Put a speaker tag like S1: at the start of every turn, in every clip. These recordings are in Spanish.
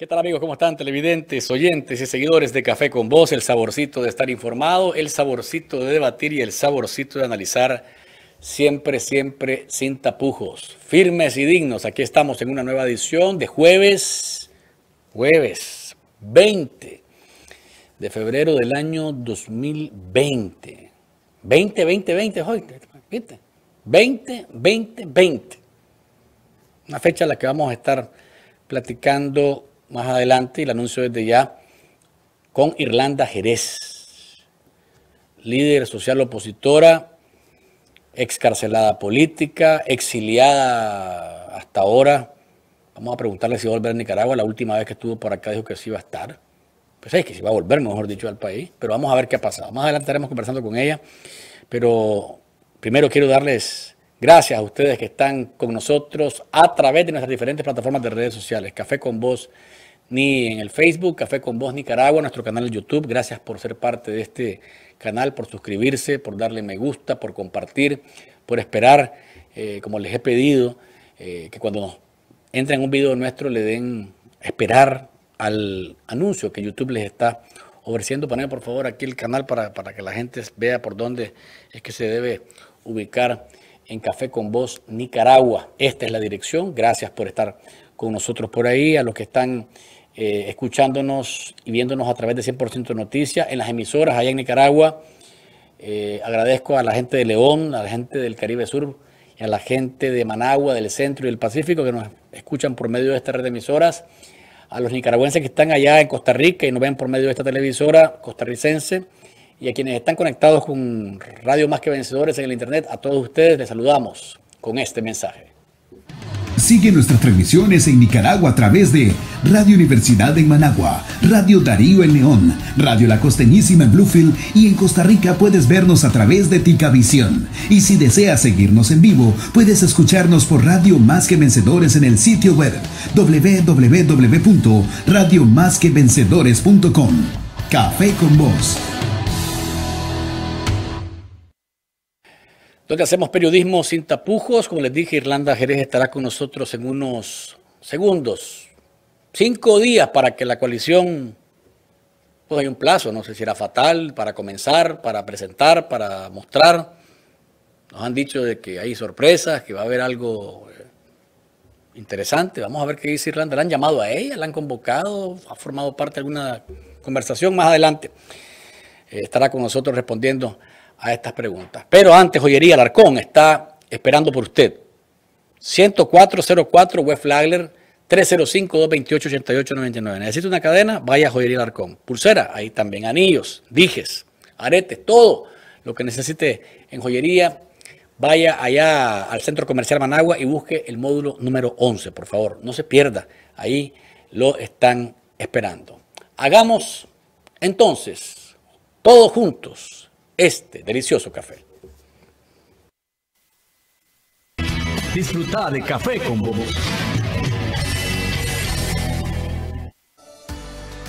S1: ¿Qué tal amigos? ¿Cómo están? Televidentes, oyentes y seguidores de Café con Voz? el saborcito de estar informado, el saborcito de debatir y el saborcito de analizar siempre, siempre sin tapujos, firmes y dignos. Aquí estamos en una nueva edición de jueves, jueves 20 de febrero del año 2020. 20, 20, 20, hoy, 20, 20, 20. Una fecha a la que vamos a estar platicando más adelante, y el anuncio desde ya, con Irlanda Jerez, líder social opositora, excarcelada política, exiliada hasta ahora. Vamos a preguntarle si va a volver a Nicaragua. La última vez que estuvo por acá dijo que sí iba a estar. Pues es que sí va a volver, mejor dicho, al país. Pero vamos a ver qué ha pasado. Más adelante estaremos conversando con ella. Pero primero quiero darles gracias a ustedes que están con nosotros a través de nuestras diferentes plataformas de redes sociales. Café con vos ni en el Facebook, Café con Voz Nicaragua, nuestro canal de YouTube. Gracias por ser parte de este canal, por suscribirse, por darle me gusta, por compartir, por esperar, eh, como les he pedido, eh, que cuando nos en un video nuestro le den esperar al anuncio que YouTube les está ofreciendo. Poner por favor aquí el canal para, para que la gente vea por dónde es que se debe ubicar en Café con Voz Nicaragua. Esta es la dirección. Gracias por estar con nosotros por ahí, a los que están eh, escuchándonos y viéndonos a través de 100% Noticias en las emisoras allá en Nicaragua. Eh, agradezco a la gente de León, a la gente del Caribe Sur, y a la gente de Managua, del centro y del Pacífico que nos escuchan por medio de esta red de emisoras, a los nicaragüenses que están allá en Costa Rica y nos ven por medio de esta televisora costarricense, y a quienes están conectados con Radio Más que Vencedores en el Internet, a todos ustedes les saludamos con este mensaje.
S2: Sigue nuestras transmisiones en Nicaragua a través de Radio Universidad en Managua, Radio Darío en León, Radio La Costeñísima en Bluefield y en Costa Rica puedes vernos a través de Tica Visión. Y si deseas seguirnos en vivo, puedes escucharnos por Radio Más que Vencedores en el sitio web www.radiomasquevencedores.com. Café con Voz.
S1: Entonces hacemos periodismo sin tapujos. Como les dije, Irlanda Jerez estará con nosotros en unos segundos. Cinco días para que la coalición, pues hay un plazo, no sé si era fatal, para comenzar, para presentar, para mostrar. Nos han dicho de que hay sorpresas, que va a haber algo eh, interesante. Vamos a ver qué dice Irlanda. ¿La han llamado a ella? ¿La han convocado? ¿Ha formado parte de alguna conversación? Más adelante eh, estará con nosotros respondiendo a estas preguntas. Pero antes, Joyería Alarcón está esperando por usted. 10404 Web Flagler, 305-228-8899. Necesita una cadena, vaya a Joyería Alarcón. Pulsera, ahí también. Anillos, dijes, aretes, todo lo que necesite en joyería. Vaya allá al Centro Comercial Managua y busque el módulo número 11, por favor. No se pierda. Ahí lo están esperando. Hagamos entonces, todos juntos, este delicioso café. Disfruta de café con Bobo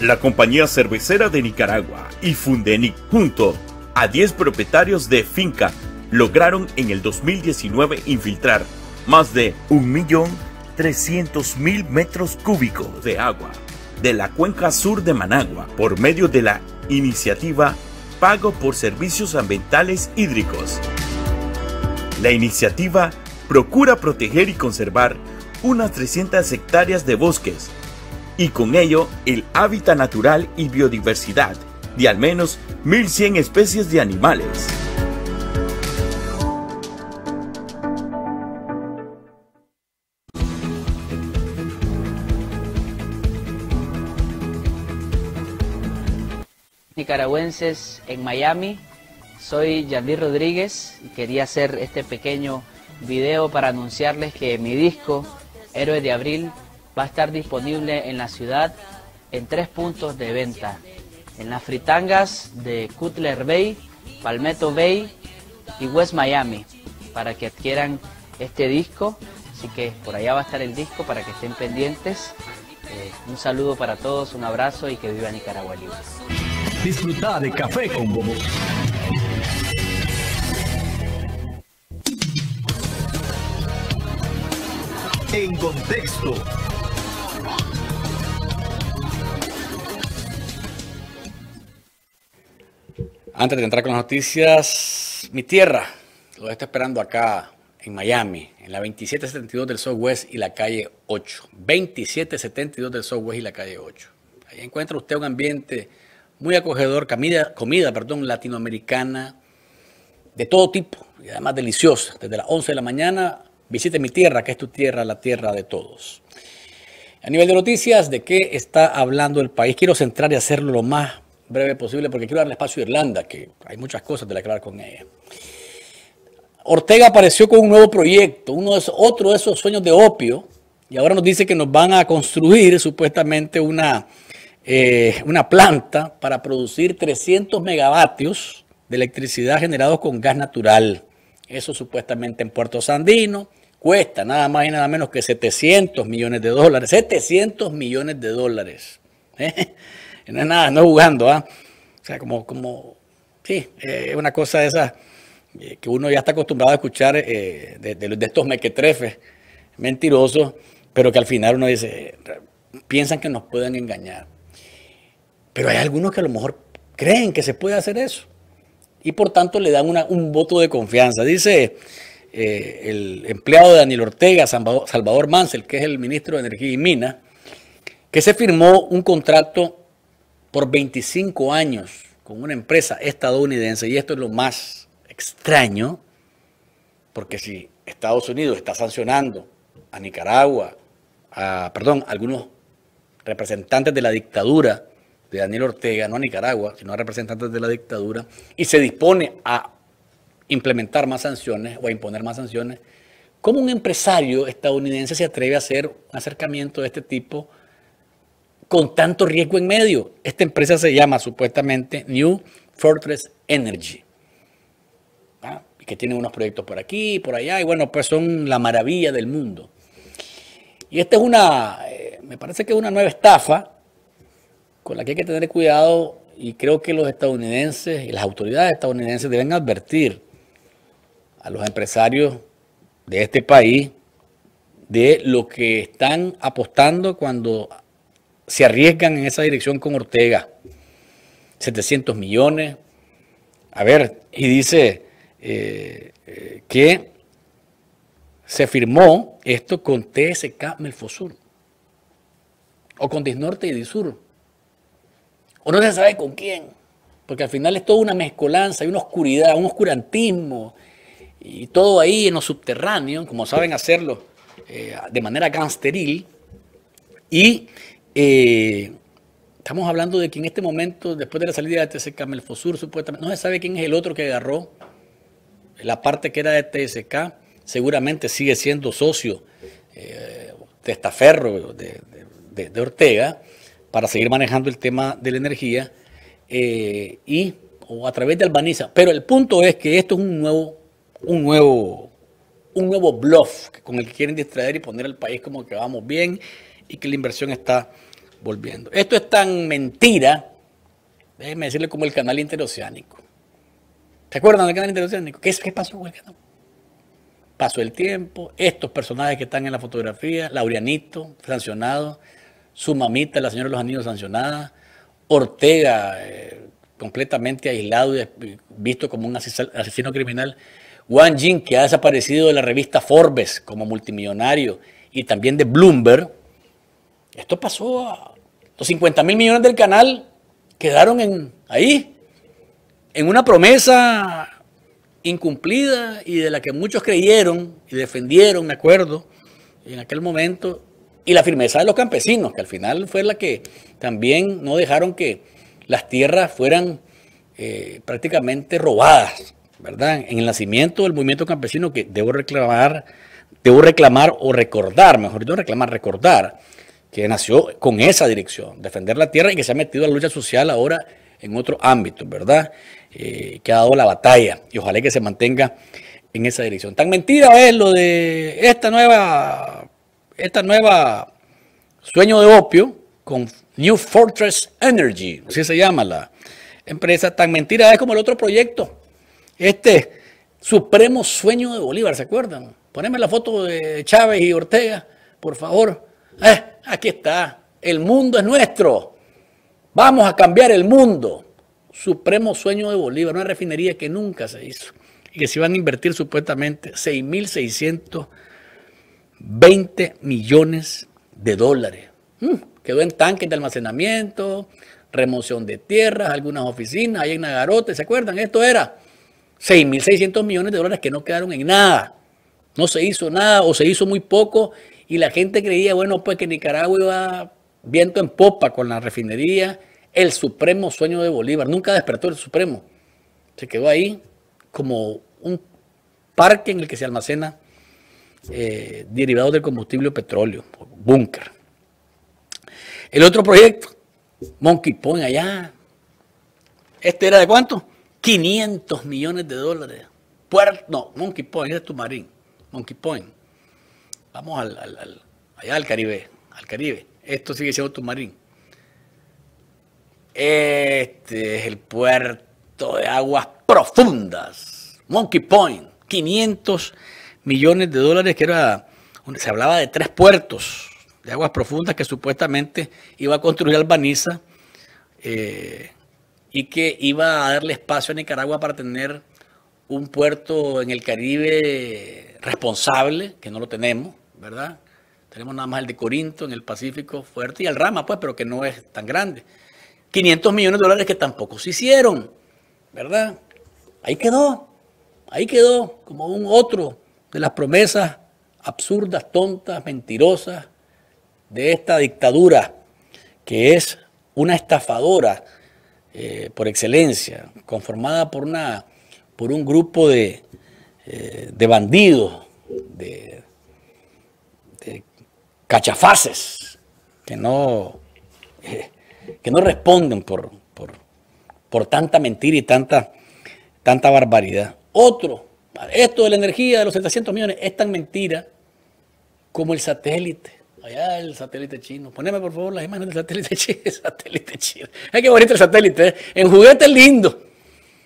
S2: La compañía cervecera de Nicaragua y Fundenic, junto a 10 propietarios de finca, lograron en el 2019 infiltrar más de 1.300.000 metros cúbicos de agua de la cuenca sur de Managua por medio de la iniciativa pago por servicios ambientales hídricos. La iniciativa procura proteger y conservar unas 300 hectáreas de bosques y con ello el hábitat natural y biodiversidad de al menos 1.100 especies de animales.
S1: nicaragüenses en Miami. Soy Yandir Rodríguez y quería hacer este pequeño video para anunciarles que mi disco, Héroes de Abril, va a estar disponible en la ciudad en tres puntos de venta. En las fritangas de Cutler Bay, Palmetto Bay y West Miami, para que adquieran este disco. Así que por allá va a estar el disco para que estén pendientes. Eh, un saludo para todos, un abrazo y que viva Nicaragua Libre. Disfrutar de café con Bobo.
S2: En contexto.
S1: Antes de entrar con las noticias, mi tierra lo está esperando acá en Miami, en la 2772 del Southwest y la calle 8. 2772 del Southwest y la calle 8. Ahí encuentra usted un ambiente muy acogedor, comida, comida perdón, latinoamericana de todo tipo y además deliciosa. Desde las 11 de la mañana visite mi tierra, que es tu tierra, la tierra de todos. A nivel de noticias, ¿de qué está hablando el país? Quiero centrar y hacerlo lo más breve posible porque quiero darle espacio a Irlanda, que hay muchas cosas de aclarar con ella. Ortega apareció con un nuevo proyecto, uno otro de esos sueños de opio, y ahora nos dice que nos van a construir supuestamente una eh, una planta para producir 300 megavatios de electricidad generados con gas natural. Eso supuestamente en Puerto Sandino cuesta nada más y nada menos que 700 millones de dólares. 700 millones de dólares. Eh, no es nada, no jugando. ¿ah? O sea, como, como sí, es eh, una cosa de esas que uno ya está acostumbrado a escuchar de, de estos mequetrefes mentirosos, pero que al final uno dice, piensan que nos pueden engañar. Pero hay algunos que a lo mejor creen que se puede hacer eso y por tanto le dan un voto de confianza. Dice eh, el empleado de Daniel Ortega, Salvador Mansell, que es el ministro de Energía y Minas, que se firmó un contrato por 25 años con una empresa estadounidense y esto es lo más extraño, porque si Estados Unidos está sancionando a Nicaragua, a, perdón, a algunos representantes de la dictadura, de Daniel Ortega, no a Nicaragua, sino a representantes de la dictadura, y se dispone a implementar más sanciones o a imponer más sanciones, ¿cómo un empresario estadounidense se atreve a hacer un acercamiento de este tipo con tanto riesgo en medio? Esta empresa se llama supuestamente New Fortress Energy, ¿ah? y que tiene unos proyectos por aquí, por allá, y bueno, pues son la maravilla del mundo. Y esta es una, eh, me parece que es una nueva estafa con la que hay que tener cuidado y creo que los estadounidenses y las autoridades estadounidenses deben advertir a los empresarios de este país de lo que están apostando cuando se arriesgan en esa dirección con Ortega. 700 millones. A ver, y dice eh, eh, que se firmó esto con TSK Melfosur o con Disnorte y Disur o no se sabe con quién, porque al final es toda una mezcolanza, hay una oscuridad, un oscurantismo, y todo ahí en los subterráneos, como saben hacerlo eh, de manera gangsteril. Y eh, estamos hablando de que en este momento, después de la salida de TSK Melfosur, supuestamente, no se sabe quién es el otro que agarró la parte que era de TSK, seguramente sigue siendo socio eh, de Estaferro, de, de, de Ortega para seguir manejando el tema de la energía eh, y o a través de Albaniza. Pero el punto es que esto es un nuevo, un nuevo, un nuevo bluff con el que quieren distraer y poner al país como que vamos bien y que la inversión está volviendo. Esto es tan mentira, déjenme decirle como el canal interoceánico. ¿Se acuerdan del canal interoceánico? ¿Qué, qué pasó con el canal? Pasó el tiempo, estos personajes que están en la fotografía, Laureanito, sancionado su mamita, la señora de los anillos sancionada, Ortega, eh, completamente aislado y visto como un asesino criminal, Wang Jin, que ha desaparecido de la revista Forbes como multimillonario y también de Bloomberg, esto pasó a los 50 mil millones del canal, quedaron en, ahí, en una promesa incumplida y de la que muchos creyeron y defendieron, me acuerdo, en aquel momento, y la firmeza de los campesinos, que al final fue la que también no dejaron que las tierras fueran eh, prácticamente robadas, ¿verdad? En el nacimiento del movimiento campesino que debo reclamar, debo reclamar o recordar, mejor dicho, reclamar, recordar, que nació con esa dirección, defender la tierra y que se ha metido a la lucha social ahora en otro ámbito, ¿verdad? Eh, que ha dado la batalla y ojalá que se mantenga en esa dirección. Tan mentira es lo de esta nueva esta nueva Sueño de Opio con New Fortress Energy, así se llama la empresa, tan mentira es como el otro proyecto. Este supremo sueño de Bolívar, ¿se acuerdan? Poneme la foto de Chávez y Ortega, por favor. Eh, aquí está, el mundo es nuestro. Vamos a cambiar el mundo. Supremo sueño de Bolívar, una refinería que nunca se hizo y que se iban a invertir supuestamente 6.600 20 millones de dólares. Mm, quedó en tanques de almacenamiento, remoción de tierras, algunas oficinas, ahí en Nagarote, ¿se acuerdan? Esto era 6.600 millones de dólares que no quedaron en nada. No se hizo nada o se hizo muy poco y la gente creía, bueno, pues que Nicaragua iba viento en popa con la refinería, el supremo sueño de Bolívar. Nunca despertó el supremo. Se quedó ahí como un parque en el que se almacena eh, derivados del combustible petróleo, búnker. El otro proyecto, Monkey Point allá, este era de cuánto? 500 millones de dólares. Puerto, no, Monkey Point, ese es Tumarín, Monkey Point. Vamos al, allá al Caribe, al Caribe. Esto sigue siendo Tumarín. Este es el puerto de aguas profundas, Monkey Point, 500 millones millones de dólares, que era se hablaba de tres puertos de aguas profundas que supuestamente iba a construir Albaniza eh, y que iba a darle espacio a Nicaragua para tener un puerto en el Caribe responsable, que no lo tenemos, ¿verdad? Tenemos nada más el de Corinto en el Pacífico fuerte y el Rama, pues, pero que no es tan grande. 500 millones de dólares que tampoco se hicieron, ¿verdad? Ahí quedó, ahí quedó como un otro de las promesas absurdas, tontas, mentirosas de esta dictadura que es una estafadora eh, por excelencia, conformada por, una, por un grupo de, eh, bandidos, de, cachafaces, que no, eh, que no responden por, tanta mentira y tanta, tanta barbaridad. Otro esto de la energía de los 700 millones es tan mentira como el satélite. Allá el satélite chino. Poneme por favor las imágenes del satélite chino. satélite chino. qué bonito el satélite. ¿eh? En juguete lindo.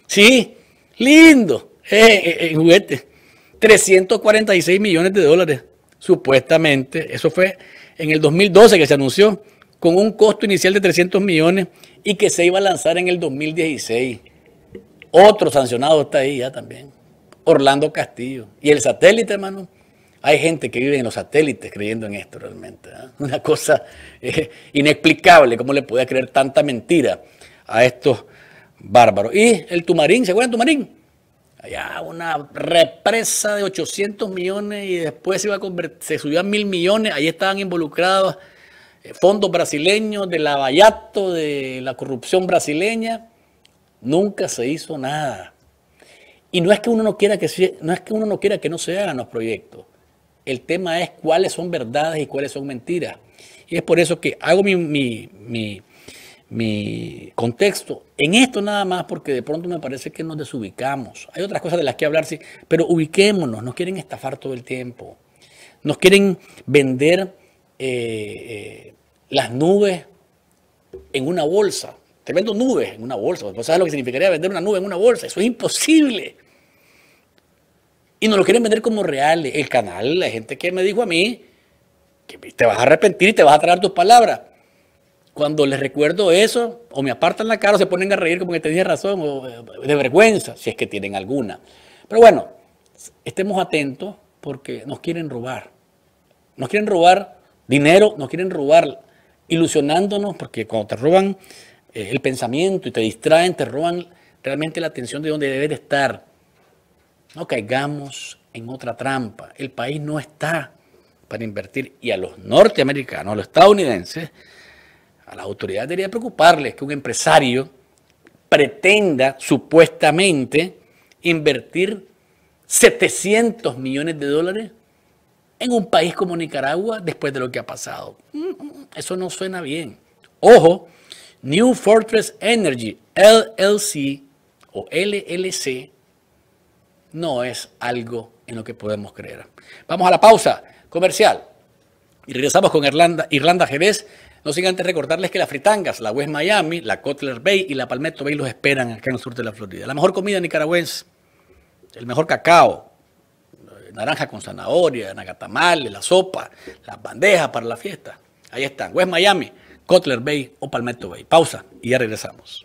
S1: Sí, lindo. Eh, eh, en juguete. 346 millones de dólares. Supuestamente. Eso fue en el 2012 que se anunció. Con un costo inicial de 300 millones y que se iba a lanzar en el 2016. Otro sancionado está ahí ya también. Orlando Castillo. Y el satélite, hermano, hay gente que vive en los satélites creyendo en esto realmente. ¿ah? Una cosa eh, inexplicable, cómo le podía creer tanta mentira a estos bárbaros. Y el Tumarín, ¿se acuerdan Tumarín? Allá una represa de 800 millones y después se, iba a se subió a mil millones. Ahí estaban involucrados eh, fondos brasileños, de lavallato, de la corrupción brasileña. Nunca se hizo nada. Y no es que uno no quiera que no es se hagan los proyectos. El tema es cuáles son verdades y cuáles son mentiras. Y es por eso que hago mi, contexto en esto nada más, porque de pronto me parece que nos desubicamos. Hay otras cosas de las que hablar, sí, pero ubiquémonos, nos quieren estafar todo el tiempo. Nos quieren vender eh, eh, las nubes en una bolsa. Te vendo nubes en una bolsa. ¿Vos sabes lo que significaría vender una nube en una bolsa? Eso es imposible. Y nos lo quieren vender como real. El canal, la gente que me dijo a mí, que te vas a arrepentir y te vas a traer tus palabras. Cuando les recuerdo eso, o me apartan la cara o se ponen a reír como que tenía razón, o eh, de vergüenza, si es que tienen alguna. Pero bueno, estemos atentos porque nos quieren robar. Nos quieren robar dinero, nos quieren robar ilusionándonos, porque cuando te roban eh, el pensamiento y te distraen, te roban realmente la atención de donde debes de estar. No caigamos en otra trampa. El país no está para invertir. Y a los norteamericanos, a los estadounidenses, a las autoridades debería preocuparles que un empresario pretenda supuestamente invertir 700 millones de dólares en un país como Nicaragua después de lo que ha pasado. Mm, mm, mm, eso no suena bien. Ojo, New Fortress Energy, LLC o LLC, no es algo en lo que podemos creer. Vamos a la pausa comercial y regresamos con Irlanda, Irlanda Jerez. No sin antes recordarles que las fritangas, la West Miami, la Cotler Bay y la Palmetto Bay los esperan acá en el sur de la Florida. La mejor comida nicaragüense, el mejor cacao, naranja con zanahoria, nagatamales, la sopa, las bandejas para la fiesta. Ahí están, West Miami, Cutler Bay o Palmetto Bay. Pausa y ya regresamos.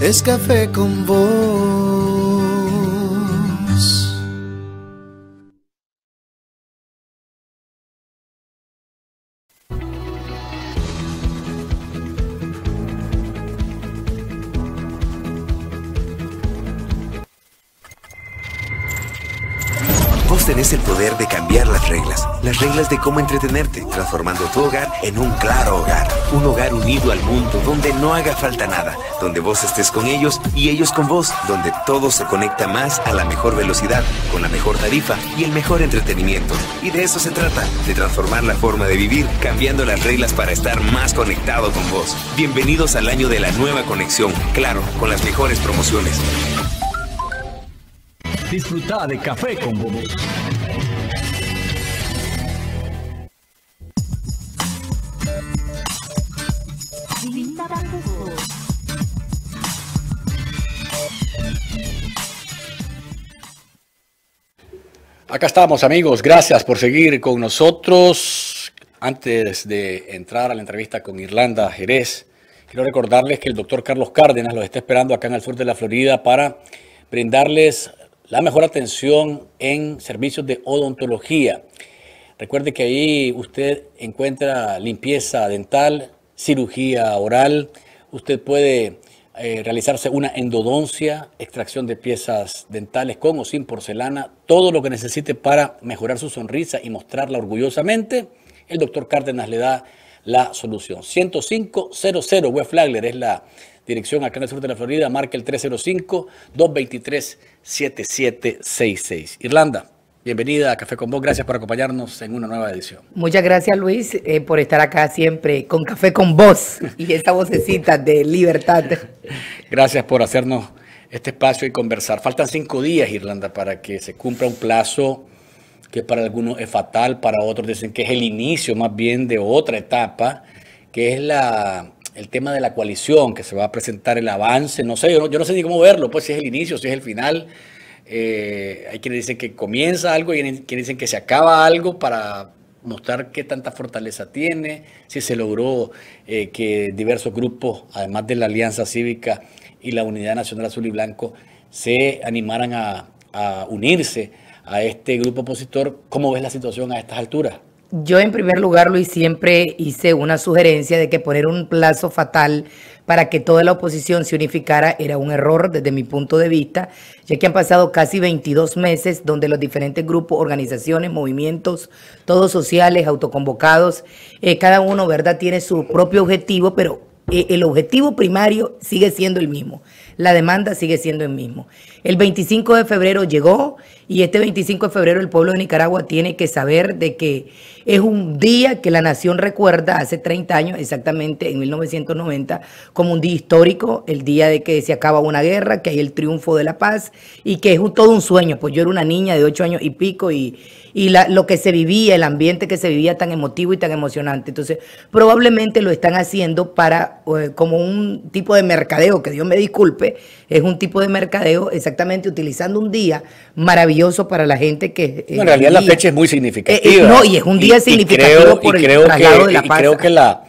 S2: es café con vos. es el poder de cambiar las reglas. Las reglas de cómo entretenerte, transformando tu hogar en un claro hogar. Un hogar unido al mundo donde no haga falta nada. Donde vos estés con ellos y ellos con vos. Donde todo se conecta más a la mejor velocidad, con la mejor tarifa y el mejor entretenimiento. Y de eso se trata, de transformar la forma de vivir, cambiando las reglas para estar más conectado con vos. Bienvenidos al año de la nueva conexión. Claro, con las mejores
S1: promociones. Disfruta de café con bobo. Acá estamos amigos, gracias por seguir con nosotros. Antes de entrar a la entrevista con Irlanda Jerez, quiero recordarles que el doctor Carlos Cárdenas los está esperando acá en el sur de la Florida para brindarles la mejor atención en servicios de odontología. Recuerde que ahí usted encuentra limpieza dental, cirugía oral, usted puede eh, realizarse una endodoncia, extracción de piezas dentales con o sin porcelana, todo lo que necesite para mejorar su sonrisa y mostrarla orgullosamente. El doctor Cárdenas le da la solución. 10500 web Flagler es la dirección acá en el sur de la Florida, marca el 305-223-7766. Irlanda. Bienvenida a Café con Vos, gracias por acompañarnos en una nueva edición.
S3: Muchas gracias Luis eh, por estar acá siempre con Café con Vos y esa vocecita de libertad.
S1: Gracias por hacernos este espacio y conversar. Faltan cinco días, Irlanda, para que se cumpla un plazo que para algunos es fatal, para otros dicen que es el inicio más bien de otra etapa, que es la el tema de la coalición que se va a presentar, el avance, no sé, yo no, sé ni cómo verlo, pues si es el inicio, si es el final. Eh, hay quienes dicen que comienza algo y hay quienes dicen que se acaba algo para mostrar qué tanta fortaleza tiene, si se logró eh, que diversos grupos, además de la Alianza Cívica y la Unidad Nacional Azul y Blanco, se animaran a unirse a este grupo opositor. ¿Cómo ves la situación a estas alturas?
S3: yo en primer lugar, Luis, siempre hice una sugerencia de que poner un plazo fatal para que toda la oposición se unificara era un error desde mi punto de vista, ya que han pasado casi 22 meses donde los diferentes grupos, organizaciones, movimientos, todos sociales, autoconvocados, eh, cada uno, ¿verdad?, tiene su propio objetivo, pero eh, el objetivo primario sigue siendo el mismo, la demanda sigue siendo el mismo. El 25 de febrero llegó y este 25 de febrero el pueblo de Nicaragua tiene que saber de que es un día que la nación recuerda hace 30 años, exactamente en 1990, como un día histórico, el día de que se acaba una guerra, que hay el triunfo de la paz y que es todo un sueño. Pues yo era una niña de 8 años y pico y, lo que se vivía, el ambiente que se vivía tan emotivo y tan emocionante. Entonces, probablemente lo están haciendo para eh, como un tipo de mercadeo, que Dios me disculpe, es un tipo de mercadeo exactamente utilizando un día maravilloso para la gente que... Eh, en realidad la fecha es muy
S1: eh, eh, significativa. y es un día significativo y creo, que, la creo que la,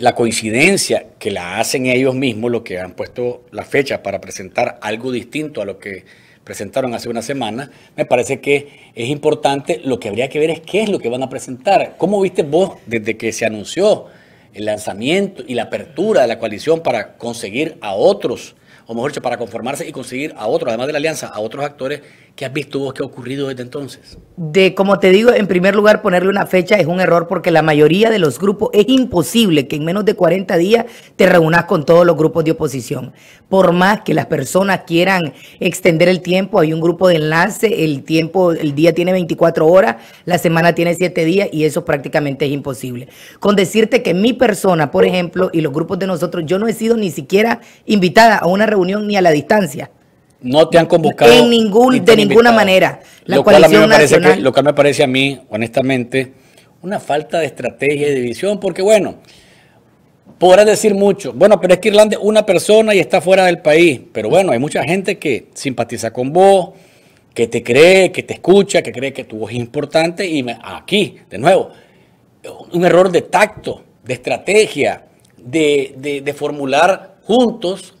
S1: la coincidencia que la hacen ellos mismos, lo que han puesto la fecha para presentar algo distinto a lo que presentaron hace una semana, me parece que es importante, lo que habría que ver es qué es lo que van a presentar. ¿Cómo viste vos desde que se anunció el lanzamiento y la apertura de la coalición para conseguir a otros, o mejor dicho, para conformarse y conseguir a otros, además de la alianza, a otros actores ¿Qué has visto vos que ha ocurrido desde entonces?
S3: De, como te digo, en primer lugar, ponerle una fecha es un error porque la mayoría de los grupos es imposible que en menos de 40 días te reúnas con todos los grupos de oposición. Por más que las personas quieran extender el tiempo, hay un grupo de enlace, el tiempo, el día tiene 24 horas, la semana tiene 7 días y eso prácticamente es imposible. Con decirte que mi persona, por ejemplo, y los grupos de nosotros, yo no he sido ni siquiera invitada a una reunión ni a la distancia
S1: no te han convocado. En ningún, de ninguna
S3: manera. La lo, cual que,
S1: me parece a mí, honestamente, una falta de estrategia y de visión, porque bueno, podrás decir mucho, bueno, pero es que Irlanda es una persona y está fuera del país, pero bueno, hay mucha gente que simpatiza con vos, que te cree, que te escucha, que cree que tu voz es importante y aquí, de nuevo, un error de tacto, de estrategia, de formular juntos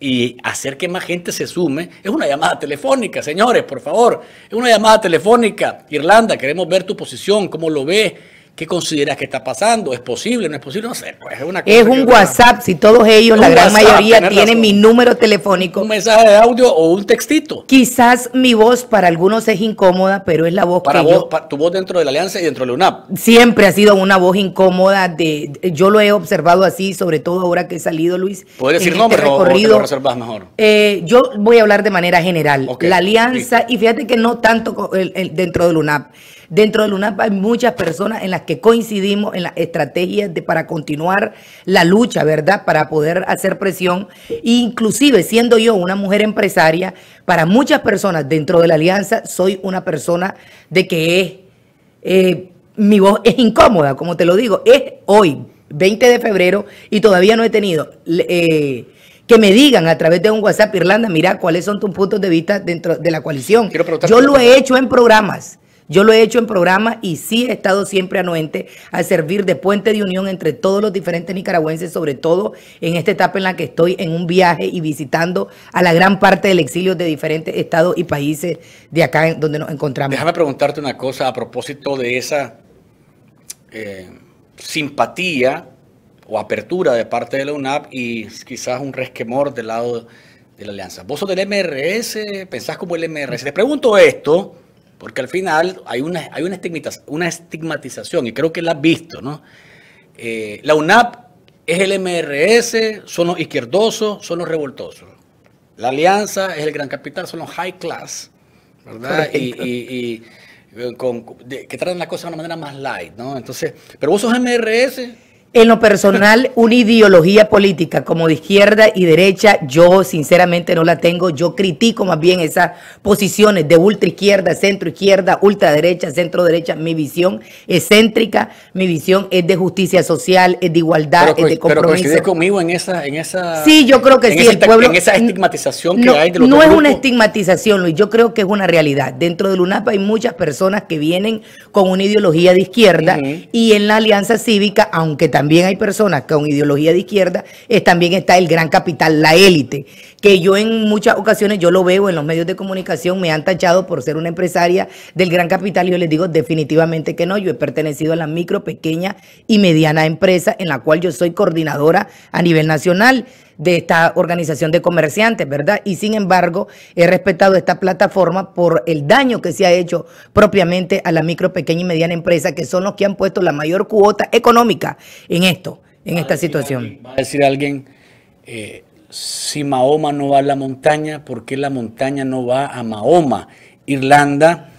S1: y hacer que más gente se sume. Es una llamada telefónica, señores, por favor. Es una llamada telefónica. Irlanda, queremos ver tu posición, cómo lo ves, ¿Qué consideras que está pasando? ¿Es posible? ¿No es posible? No sé. Pues, es, una es un WhatsApp. Si todos ellos, la gran mayoría, tienen mi
S3: número telefónico. Un mensaje de audio o un textito. Quizás mi voz para algunos es incómoda, pero es la voz para que vos,
S1: Para tu voz dentro de la Alianza y dentro de la UNAP.
S3: Siempre ha sido una voz incómoda. De, yo lo he observado así, sobre todo ahora que he salido, Luis. ¿Puedes decir este nombre o lo
S1: reservas mejor?
S3: Eh, yo voy a hablar de manera general. La Alianza, y fíjate que no tanto dentro de la UNAP. Dentro de UNAP hay muchas personas en las que coincidimos en las estrategias de, para continuar la lucha, ¿verdad? Para poder hacer presión. Inclusive siendo yo una mujer empresaria, para muchas personas dentro de la alianza soy una persona de que es... Eh, mi voz es incómoda, como te lo digo, es hoy, 20 de febrero, y todavía no he tenido eh, que me digan a través de un WhatsApp, Irlanda, mira cuáles son tus puntos de vista dentro de la coalición. Yo lo he hecho en programas. Yo lo he hecho en programa y sí he estado siempre anuente a servir de puente de unión entre todos los diferentes nicaragüenses, sobre todo en esta etapa en la que estoy en un viaje y visitando a la gran parte del exilio de diferentes estados y países de acá donde nos encontramos. Déjame
S1: preguntarte una cosa a propósito de esa eh, simpatía o apertura de parte de la UNAP y quizás un resquemor del lado de la alianza. Vos sos del MRS, pensás como el MRS. Te pregunto esto porque al final hay una, hay una, estigmatización, y creo que la has visto, ¿no? Eh, la UNAP es el MRS, son los izquierdosos, son los revoltosos. La Alianza es el gran capital, son los high class, ¿verdad? Y, eh, que tratan las cosas de una manera más light, ¿no? Entonces, pero vos sos MRS,
S3: en lo personal, una ideología política como de izquierda y derecha, yo sinceramente no la tengo. Yo critico más bien esas posiciones de ultra izquierda, centro izquierda, ultraderecha, centro derecha. Mi visión es céntrica, mi visión es de justicia social, es de igualdad, es de compromiso. Pero
S1: conmigo en esa, Sí, yo creo que sí. el pueblo, en esa estigmatización que hay de los No es una
S3: estigmatización, Luis. Yo creo que es una realidad. Dentro del UNAPA hay muchas personas que vienen con una ideología de izquierda y en la Alianza Cívica, aunque también también hay personas con ideología de izquierda, también está el gran capital, la élite, que yo en muchas ocasiones, yo lo veo en los medios de comunicación, me han tachado por ser una empresaria del gran capital y yo les digo definitivamente que no, yo he pertenecido a la micro, pequeña y mediana empresa en la cual yo soy coordinadora a nivel nacional de esta organización de comerciantes, ¿verdad? Y sin embargo, he respetado esta plataforma por el daño que se ha hecho propiamente a la micro, pequeña y mediana empresa, que son los que han puesto la mayor cuota económica en esto, en esta situación.
S1: va a decir alguien, eh, si Mahoma no va a la montaña, ¿por qué la montaña no va a Mahoma? Irlanda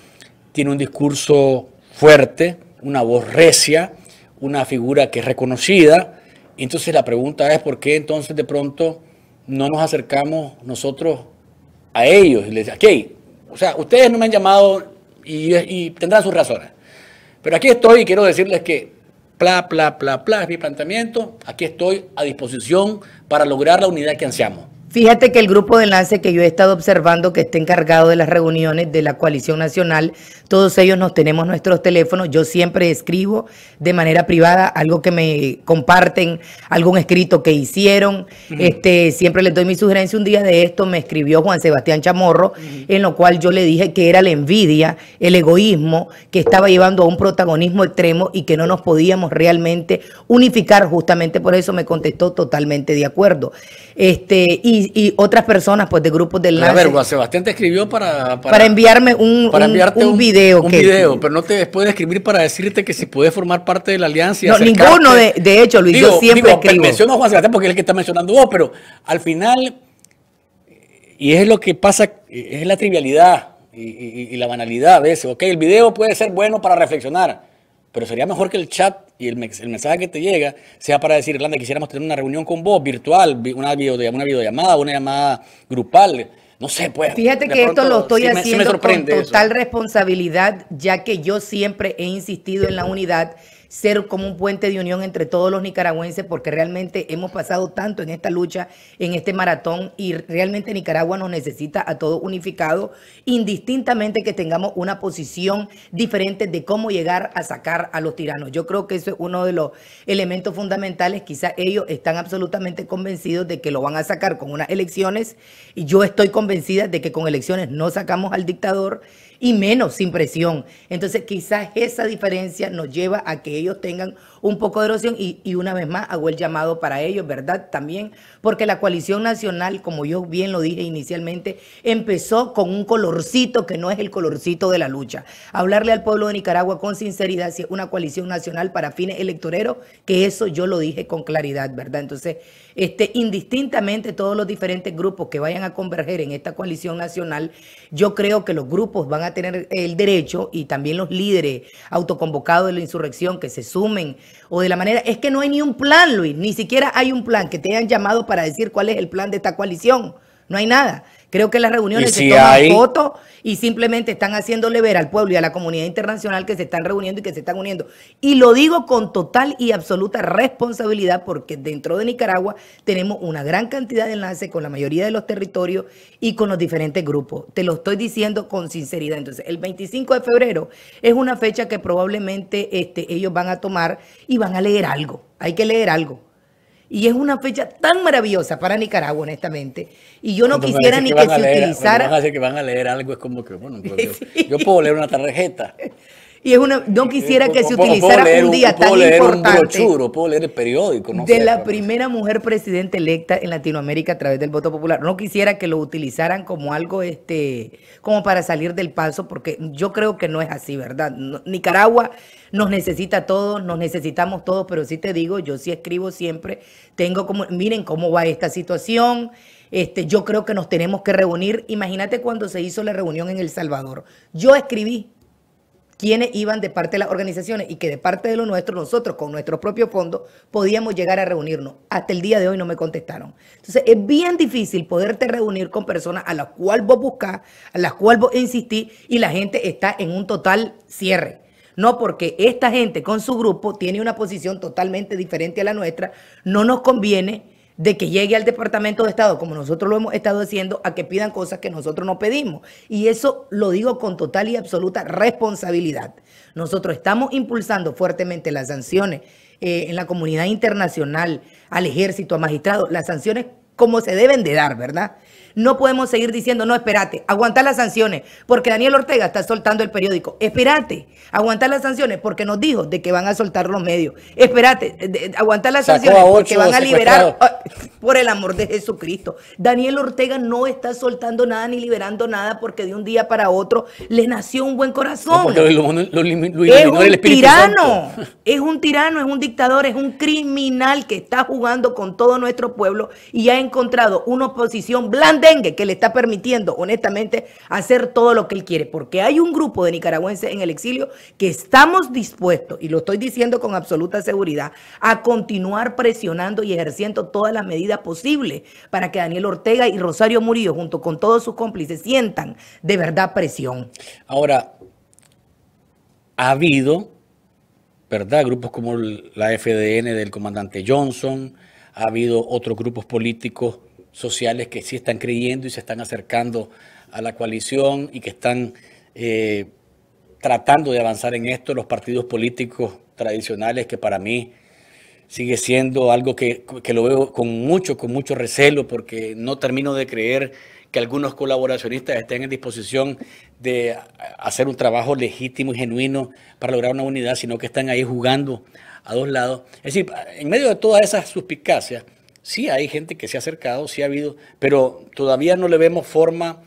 S1: tiene un discurso fuerte, una voz recia, una figura que es reconocida, entonces la pregunta es, ¿por qué entonces de pronto no nos acercamos nosotros a ellos y les decía, okay, o sea, ustedes no me han llamado y, tendrán sus razones. Pero aquí estoy y quiero decirles que, pla pla pla pla, es mi planteamiento. Aquí estoy a disposición para lograr la unidad que ansiamos.
S3: Fíjate que el grupo de enlace que yo he estado observando que está encargado de las reuniones de la coalición nacional todos ellos nos tenemos nuestros teléfonos. Yo siempre escribo de manera privada algo que me comparten, algún escrito que hicieron. este, siempre les doy mi sugerencia. Un día de esto me escribió Juan Sebastián Chamorro, en lo cual yo le dije que era la envidia, el egoísmo que estaba llevando a un protagonismo extremo y que no nos podíamos realmente unificar. Justamente por eso me contestó totalmente de acuerdo. Este, y, otras personas pues de grupos del... A ver, Juan
S1: Sebastián te escribió para... enviarme
S3: un, un video un video,
S1: pero no te después escribir para decirte que si puedes formar parte de la alianza. no, ninguno, de,
S3: de, hecho, Luis, yo siempre digo, Menciono
S1: a Juan Sebastián porque es el que está mencionando vos, pero al final, y es lo que pasa, es la trivialidad y, la banalidad a veces. Ok, el video puede ser bueno para reflexionar, pero sería mejor que el chat y el, el mensaje que te llega sea para decir, Irlanda, quisiéramos tener una reunión con vos virtual, una, video, una videollamada, una llamada grupal no sé, pues. Fíjate que esto lo estoy haciendo con total
S3: responsabilidad, ya que yo siempre he insistido en la unidad ser como un puente de unión entre todos los nicaragüenses, porque realmente hemos pasado tanto en esta lucha, en este maratón, y realmente Nicaragua nos necesita a todos unificados, indistintamente que tengamos una posición diferente de cómo llegar a sacar a los tiranos. Yo creo que eso es uno de los elementos fundamentales. ...quizá ellos están absolutamente convencidos de que lo van a sacar con unas elecciones, y yo estoy convencida de que con elecciones no sacamos al dictador y menos sin presión. Entonces quizás esa diferencia nos lleva a que ellos tengan un poco de erosión y, una vez más hago el llamado para ellos, ¿verdad? También, porque la coalición nacional, como yo bien lo dije inicialmente, empezó con un colorcito que no es el colorcito de la lucha. Hablarle al pueblo de Nicaragua con sinceridad si es una coalición nacional para fines electoreros, que eso yo lo dije con claridad, ¿verdad? Entonces, este, indistintamente todos los diferentes grupos que vayan a converger en esta coalición nacional, yo creo que los grupos van a tener el derecho y también los líderes autoconvocados de la insurrección que se sumen o de la manera, es que no hay ni un plan, Luis, ni siquiera hay un plan que te hayan llamado para decir cuál es el plan de esta coalición no hay nada. Creo que las reuniones se toman hay... y simplemente están haciéndole ver al pueblo y a la comunidad internacional que se están reuniendo y que se están uniendo. Y lo digo con total y absoluta responsabilidad porque dentro de Nicaragua tenemos una gran cantidad de enlaces con la mayoría de los territorios y con los diferentes grupos. Te lo estoy diciendo con sinceridad. Entonces, el 25 de febrero es una fecha que probablemente este, ellos van a tomar y van a leer algo. Hay que leer algo y es una fecha tan maravillosa para Nicaragua, honestamente. Y yo no quisiera ni que, se leer, utilizara. Van
S1: a decir que van a leer algo, es como que, bueno, yo, puedo leer una tarjeta.
S3: Y es una, no eh, quisiera que se utilizara un día tan importante. Un brochuro, puedo leer el periódico. de la primera mujer presidenta electa en Latinoamérica a través del voto popular. No quisiera que lo utilizaran como algo, este, como para salir del paso, porque yo creo que no es así, ¿verdad? Nicaragua nos necesita todos, nos necesitamos todos, pero sí te digo, yo sí escribo siempre, tengo como, miren cómo va esta situación. Este, yo creo que nos tenemos que reunir. Imagínate cuando se hizo la reunión en El Salvador. Yo escribí quienes iban de parte de las organizaciones y que de parte de lo nuestro, nosotros con nuestro propio fondo, podíamos llegar a reunirnos. Hasta el día de hoy no me contestaron. Entonces, es bien difícil poderte reunir con personas a las cuales vos buscás, a las cuales vos insistís y la gente está en un total cierre. No, porque esta gente con su grupo tiene una posición totalmente diferente a la nuestra, no nos conviene de que llegue al Departamento de Estado, como nosotros lo hemos estado haciendo, a que pidan cosas que nosotros no pedimos. Y eso lo digo con total y absoluta responsabilidad. Nosotros estamos impulsando fuertemente las sanciones eh, en la comunidad internacional, al ejército, a magistrados, las sanciones como se deben de dar, ¿verdad? No podemos seguir diciendo, no, espérate, aguantar las sanciones, porque Daniel Ortega está soltando el periódico. Espérate, aguantar las sanciones porque nos dijo de que van a soltar los medios. Espérate, aguantar las sanciones porque van a liberar, por el amor de Jesucristo. Daniel Ortega no está soltando nada ni liberando nada porque de un día para otro le nació un buen corazón.
S1: es un tirano,
S3: es un tirano, es un dictador, es un criminal que está jugando con todo nuestro pueblo y ha encontrado una oposición blanda dengue que le está permitiendo, honestamente, hacer todo lo que él quiere. Porque hay un grupo de nicaragüenses en el exilio que estamos dispuestos, y lo estoy diciendo con absoluta seguridad, a continuar presionando y ejerciendo todas las medidas posibles para que Daniel Ortega y Rosario Murillo, junto con todos sus cómplices, sientan de verdad presión.
S1: Ahora, ha habido, ¿verdad? Grupos como la FDN del comandante Johnson, ha habido otros grupos políticos sociales que sí están creyendo y se están acercando a la coalición y que están eh, tratando de avanzar en esto, los partidos políticos tradicionales, que para mí sigue siendo algo que, que, lo veo con mucho, con mucho recelo, porque no termino de creer que algunos colaboracionistas estén en disposición de hacer un trabajo legítimo y genuino para lograr una unidad, sino que están ahí jugando a dos lados. Es decir, en medio de todas esas suspicacias, Sí hay gente que se ha acercado, sí ha habido, pero todavía no le vemos forma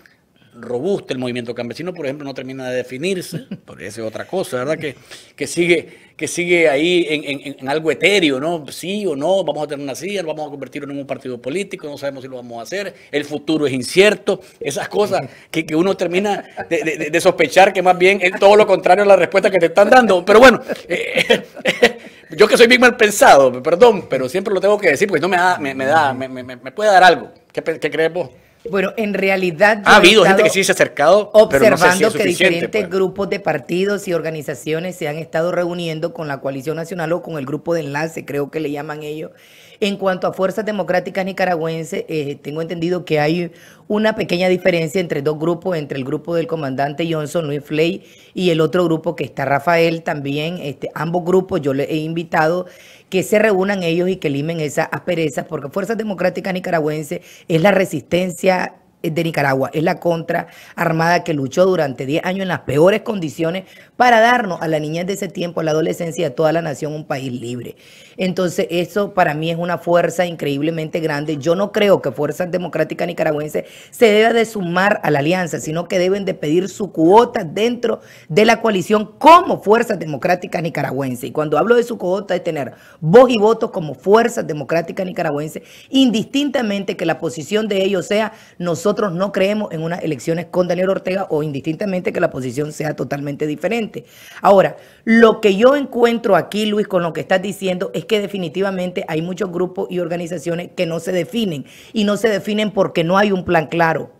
S1: robusta. El movimiento campesino, por ejemplo, no termina de definirse, porque esa es otra cosa, ¿verdad? Que, que, sigue, que sigue ahí en, algo etéreo, ¿no? Sí o no, vamos a tener una silla, vamos a convertirlo en un partido político, no sabemos si lo vamos a hacer, el futuro es incierto, esas cosas que, uno termina de, de, sospechar que más bien es todo lo contrario a la respuesta que te están dando. Pero bueno, eh, eh, yo que soy bien mal pensado, perdón, pero siempre lo tengo que decir porque no me da, me, da, me, me, puede dar algo. ¿Qué, qué crees vos?
S3: Bueno, en realidad... Ha habido gente que
S1: se ha acercado, observando que diferentes pues.
S3: grupos de partidos y organizaciones se han estado reuniendo con la coalición nacional o con el grupo de enlace, creo que le llaman ellos, en cuanto a fuerzas democráticas nicaragüenses, eh, tengo entendido que hay una pequeña diferencia entre dos grupos, entre el grupo del comandante Johnson Luis Flay y el otro grupo que está Rafael también. Este, ambos grupos yo les he invitado que se reúnan ellos y que limen esas asperezas, porque Fuerzas Democráticas Nicaragüenses es la resistencia eh, de Nicaragua, es la contra armada que luchó durante 10 años en las peores condiciones para darnos a la niñez de ese tiempo, a la adolescencia, a toda la nación un país libre. Entonces, eso para mí es una fuerza increíblemente grande. Yo no creo que Fuerzas Democráticas Nicaragüenses se deba de sumar a la alianza, sino que deben de pedir su cuota dentro de la coalición como Fuerzas Democráticas Nicaragüenses. Y cuando hablo de su cuota es tener voz y voto como Fuerzas Democráticas Nicaragüenses, indistintamente que la posición de ellos sea nosotros no creemos en unas elecciones con Daniel Ortega o indistintamente que la posición sea totalmente diferente. Ahora, lo que yo encuentro aquí, Luis, con lo que estás diciendo, es que definitivamente hay muchos grupos y organizaciones que no se definen y no se definen porque no hay un plan claro.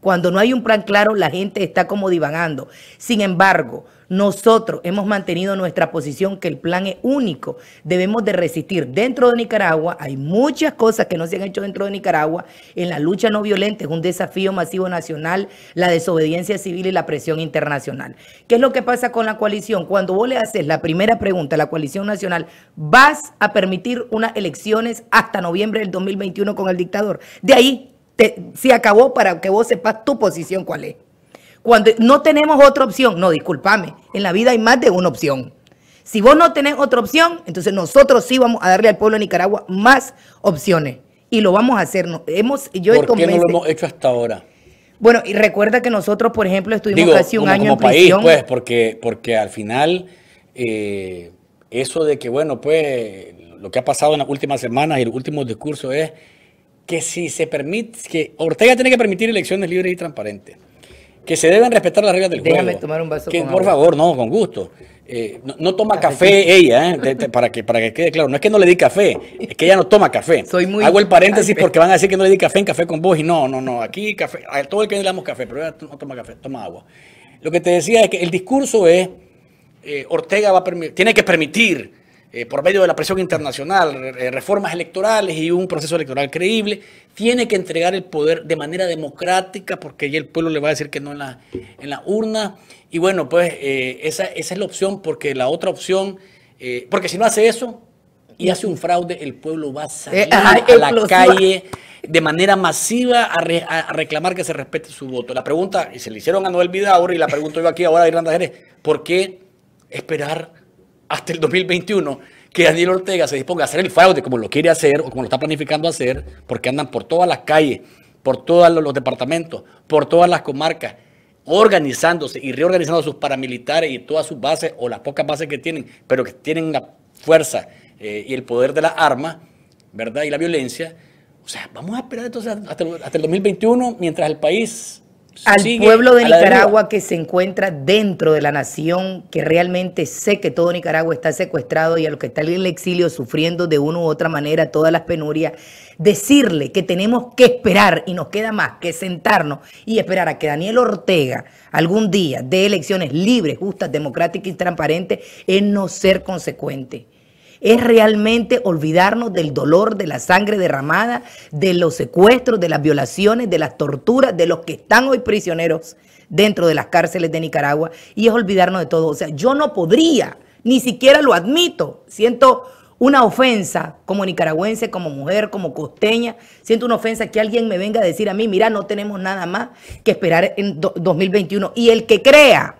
S3: Cuando no hay un plan claro, la gente está como divagando. Sin embargo, nosotros hemos mantenido nuestra posición que el plan es único. Debemos de resistir dentro de Nicaragua. Hay muchas cosas que no se han hecho dentro de Nicaragua. En la lucha no violenta es un desafío masivo nacional, la desobediencia civil y la presión internacional. ¿Qué es lo que pasa con la coalición? Cuando vos le haces la primera pregunta a la coalición nacional, ¿vas a permitir unas elecciones hasta noviembre del 2021 con el dictador? De ahí se acabó para que vos sepas tu posición cuál es. Cuando no tenemos otra opción, no, discúlpame, en la vida hay más de una opción. Si vos no tenés otra opción, entonces nosotros sí vamos a darle al pueblo de Nicaragua más opciones y lo vamos a hacer. Hemos, yo ¿Por qué no lo hemos
S1: hecho hasta ahora?
S3: Bueno, y recuerda que nosotros, por ejemplo, estuvimos casi un año en país, prisión. pues,
S1: porque, porque al final eh, eso de que, bueno, pues, lo que ha pasado en las últimas semanas y el último discurso es que si se permite, que Ortega tiene que permitir elecciones libres y transparentes que se deben respetar las reglas del Déjame tomar
S3: un vaso que, Por favor,
S1: no, con gusto. Eh, no, toma café, ella, eh, para, que, para que quede claro. No es que no le di café, es que ella no toma café. Hago el paréntesis porque van a decir que no le di café en café con vos y no, no, no. Aquí café, a todo el que le damos café, pero ella no toma café, toma agua. Lo que te decía es que el discurso es, eh, Ortega va tiene que permitir eh, por medio de la presión internacional, eh, reformas electorales y un proceso electoral creíble, tiene que entregar el poder de manera democrática, porque ya el pueblo le va a decir que no en la, en la urna. Y bueno, pues eh, esa, es la opción, porque la otra opción, porque si no hace eso y hace un fraude, el pueblo va a salir a la calle de manera masiva a, reclamar que se respete su voto. La pregunta, y se le hicieron a Noel Vidaur, y la pregunto yo aquí ahora a Irlanda Jerez, ¿por qué esperar? hasta el 2021 que Daniel Ortega se disponga a hacer el fraude como lo quiere hacer o como lo está planificando hacer, porque andan por todas las calles, por todos los departamentos, por todas las comarcas, organizándose y reorganizando sus paramilitares y todas sus bases o las pocas bases que tienen, pero que tienen la fuerza eh, y el poder de la arma, ¿verdad? Y la violencia. O sea, vamos a esperar entonces hasta el 2021 mientras el país al pueblo de Nicaragua
S3: que se encuentra dentro de la nación, que realmente sé que todo Nicaragua está secuestrado y a los que están en el exilio sufriendo de una u otra manera todas las penurias, decirle que tenemos que esperar y nos queda más que sentarnos y esperar a que Daniel Ortega algún día dé elecciones libres, justas, democráticas y transparentes, es no ser consecuente es realmente olvidarnos del dolor, de la sangre derramada, de los secuestros, de las violaciones, de las torturas, de los que están hoy prisioneros dentro de las cárceles de Nicaragua y es olvidarnos de todo. O sea, yo no podría, ni siquiera lo admito, siento una ofensa como nicaragüense, como mujer, como costeña. Siento una ofensa que alguien me venga a decir a mí, mira, no tenemos nada más que esperar en 2021. Y el que crea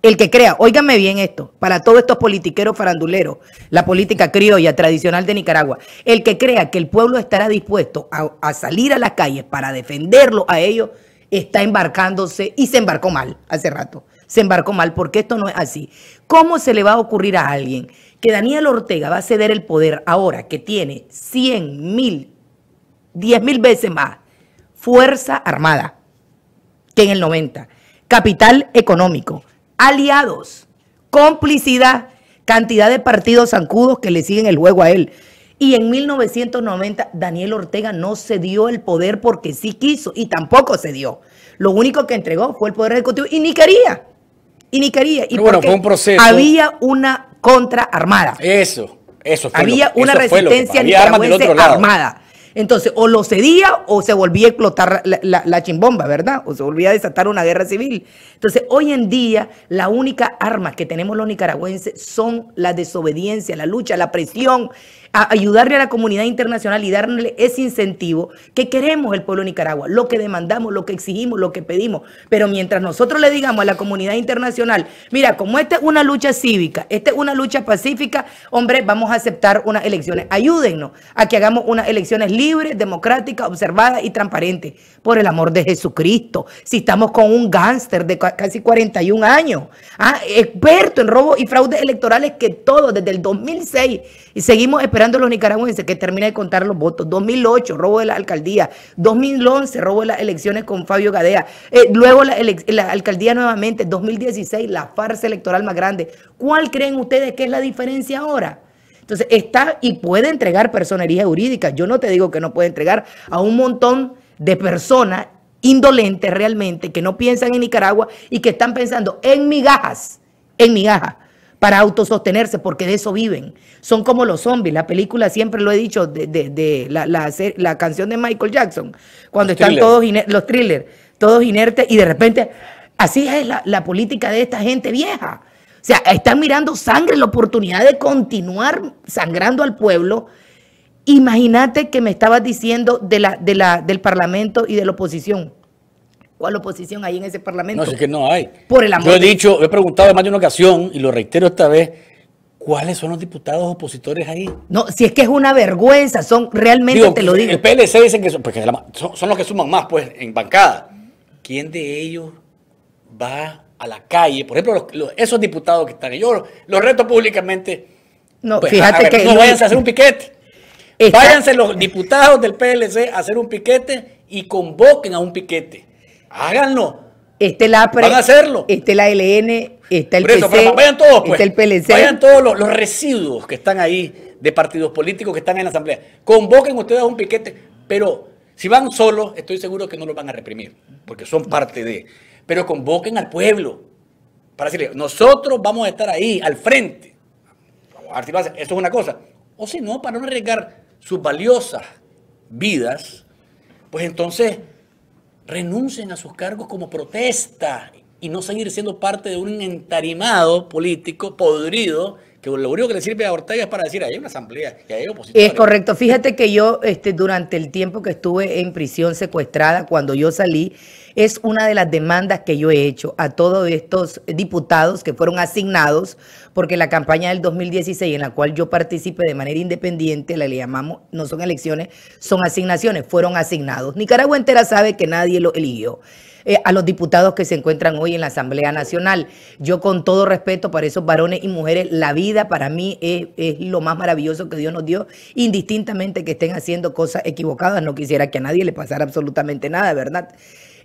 S3: el que crea, óigame bien esto, para todos estos politiqueros faranduleros, la política criolla tradicional de Nicaragua, el que crea que el pueblo estará dispuesto a, salir a las calles para defenderlo a ellos, está embarcándose y se embarcó mal hace rato. Se embarcó mal porque esto no es así. ¿Cómo se le va a ocurrir a alguien que Daniel Ortega va a ceder el poder ahora que tiene 100 mil, 10 mil veces más fuerza armada que en el 90, capital económico? aliados, complicidad, cantidad de partidos zancudos que le siguen el juego a él. Y en 1990 Daniel Ortega no se dio el poder porque sí quiso y tampoco se dio. Lo único que entregó fue el poder ejecutivo y ni quería. Y ni quería. Y bueno, proceso. Había una contra armada.
S1: Eso, eso Había una resistencia nicaragüense armada.
S3: Entonces, o lo cedía o se volvía a explotar la, chimbomba, ¿verdad? O se volvía a desatar una guerra civil. Entonces, hoy en día, la única arma que tenemos los nicaragüenses son la desobediencia, la lucha, la presión, a ayudarle a la comunidad internacional y darle ese incentivo que queremos el pueblo de Nicaragua, lo que demandamos, lo que exigimos, lo que pedimos. Pero mientras nosotros le digamos a la comunidad internacional, mira, como esta es una lucha cívica, esta es una lucha pacífica, hombre, vamos a aceptar unas elecciones. Ayúdennos a que hagamos unas elecciones libres, democráticas, observadas y transparentes. Por el amor de Jesucristo, si estamos con un gángster de casi 41 años, ah, experto en robos y fraudes electorales que todo desde el 2006 y seguimos esperando a los nicaragüenses que termine de contar los votos. 2008, robo de la alcaldía. 2011, robo de las elecciones con Fabio Gadea. Eh, luego la, la, alcaldía nuevamente. 2016, la farsa electoral más grande. ¿Cuál creen ustedes que es la diferencia ahora? Entonces, está y puede entregar personería jurídica. Yo no te digo que no puede entregar a un montón de personas indolentes realmente, que no piensan en Nicaragua y que están pensando en migajas, en migajas para autosostenerse, porque de eso viven. Son como los zombies. La película, siempre lo he dicho, de, la, canción de Michael Jackson, cuando están todos los thrillers, todos inertes, y de repente, así es la, política de esta gente vieja. O sea, están mirando sangre, la oportunidad de continuar sangrando al pueblo. Imagínate que me estabas diciendo de la, de la, del Parlamento y de la oposición. ¿Cuál oposición hay en ese parlamento? No, es que no hay. Por el amor Yo he
S1: dicho, he preguntado más de una ocasión, y lo reitero esta vez, ¿Cuáles son los diputados opositores ahí?
S3: No, si es que es una vergüenza, son realmente, te lo digo. El
S1: PLC dicen que son, los que suman más, pues, en bancada. ¿Quién de ellos va a la calle? Por ejemplo, esos diputados que están yo los reto públicamente.
S3: No, pues, fíjate que. No, vayan a hacer un piquete. váyanse
S1: los diputados del PLC a hacer un piquete y convoquen a un piquete.
S3: Háganlo. Este es la pre, Van a hacerlo. Este es la LN, está el eso, pero vayan todos, Este el PLC. Vayan
S1: todos los, residuos que están ahí de partidos políticos que están en la asamblea. Convoquen ustedes a un piquete, pero si van solos, estoy seguro que no los van a reprimir, porque son parte de. Pero convoquen al pueblo para decirle, nosotros vamos a estar ahí, al frente. Eso es una cosa. O si no, para no arriesgar sus valiosas vidas, pues entonces renuncien a sus cargos como protesta y no seguir siendo parte de un entarimado político podrido que lo único que le sirve a Ortega es para decir, hay una asamblea y hay oposición.
S3: Es correcto. Fíjate que yo, este, durante el tiempo que estuve en prisión secuestrada, cuando yo salí, es una de las demandas que yo he hecho a todos estos diputados que fueron asignados porque la campaña del 2016 en la cual yo participé de manera independiente, la le llamamos, no son elecciones, son asignaciones, fueron asignados. Nicaragua entera sabe que nadie lo eligió. Eh, a los diputados que se encuentran hoy en la Asamblea Nacional. Yo con todo respeto para esos varones y mujeres, la vida para mí es, lo más maravilloso que Dios nos dio, indistintamente que estén haciendo cosas equivocadas. No quisiera que a nadie le pasara absolutamente nada, ¿verdad?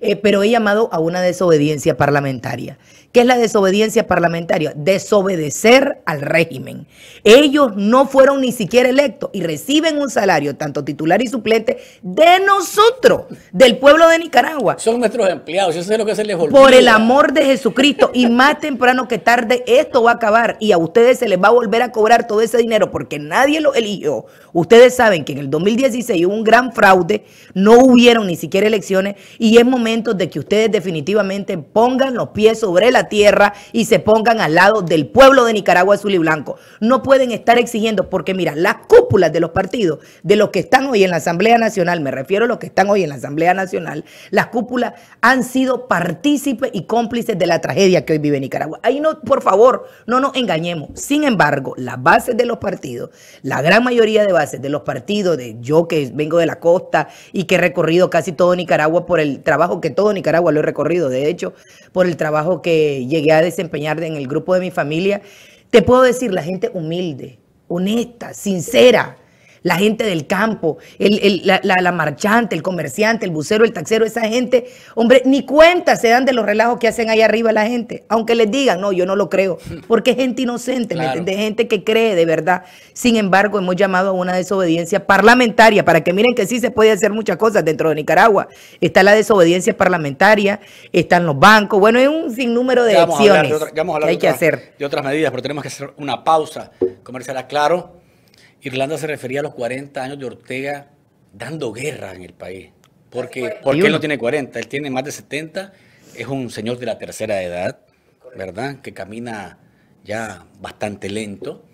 S3: Eh, pero he llamado a una desobediencia parlamentaria. ¿Qué es la desobediencia parlamentaria? Desobedecer al régimen. Ellos no fueron ni siquiera electos y reciben un salario, tanto titular y suplente, de nosotros, del pueblo de Nicaragua. Son nuestros
S1: empleados, yo sé lo que se les olvidó. Por el amor
S3: de Jesucristo, y más temprano que tarde esto va a acabar y a ustedes se les va a volver a cobrar todo ese dinero porque nadie lo eligió. Ustedes saben que en el 2016 hubo un gran fraude, no hubieron ni siquiera elecciones y es momento de que ustedes definitivamente pongan los pies sobre la tierra y se pongan al lado del pueblo de Nicaragua azul y blanco. No pueden estar exigiendo, porque mira, las cúpulas de los partidos, de los que están hoy en la Asamblea Nacional, me refiero a los que están hoy en la Asamblea Nacional, las cúpulas han sido partícipes y cómplices de la tragedia que hoy vive Nicaragua. Ahí no, por favor, no nos engañemos. Sin embargo, las bases de los partidos, la gran mayoría de bases de los partidos, de yo que vengo de la costa y que he recorrido casi todo Nicaragua por el trabajo que todo Nicaragua lo he recorrido, de hecho, por el trabajo que llegué a desempeñar en el grupo de mi familia, te puedo decir, la gente humilde, honesta, sincera, la gente del campo, la, marchante, el comerciante, el bucero, el taxero, esa gente, hombre, ni cuenta se dan de los relajos que hacen ahí arriba la gente, aunque les digan, no, yo no lo creo, porque es gente inocente, de gente que cree de verdad. Sin embargo, hemos llamado a una desobediencia parlamentaria para que miren que sí se puede hacer muchas cosas dentro de Nicaragua. Está la desobediencia parlamentaria, están los bancos, bueno, es un sinnúmero de acciones que hay que hacer.
S1: De otras medidas, pero tenemos que hacer una pausa comercial, claro. Irlanda se refería a los 40 años de Ortega dando guerra en el país. Porque, porque él no tiene 40, él tiene más de 70, es un señor de la tercera edad, ¿verdad? Que camina ya bastante lento.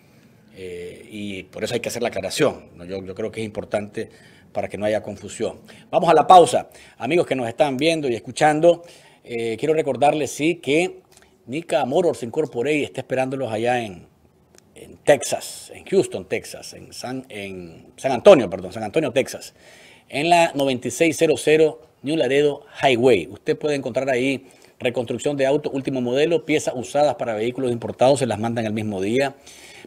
S1: Eh, y por eso hay que hacer la aclaración. Yo, creo que es importante para que no haya confusión. Vamos a la pausa. Amigos que nos están viendo y escuchando, eh, quiero recordarles, sí, que Nica Moros y está esperándolos allá en en Texas, en Houston, Texas, en San, en San Antonio, perdón, San Antonio, Texas, en la 9600 New Laredo Highway. Usted puede encontrar ahí reconstrucción de auto último modelo, piezas usadas para vehículos importados, se las mandan el mismo día,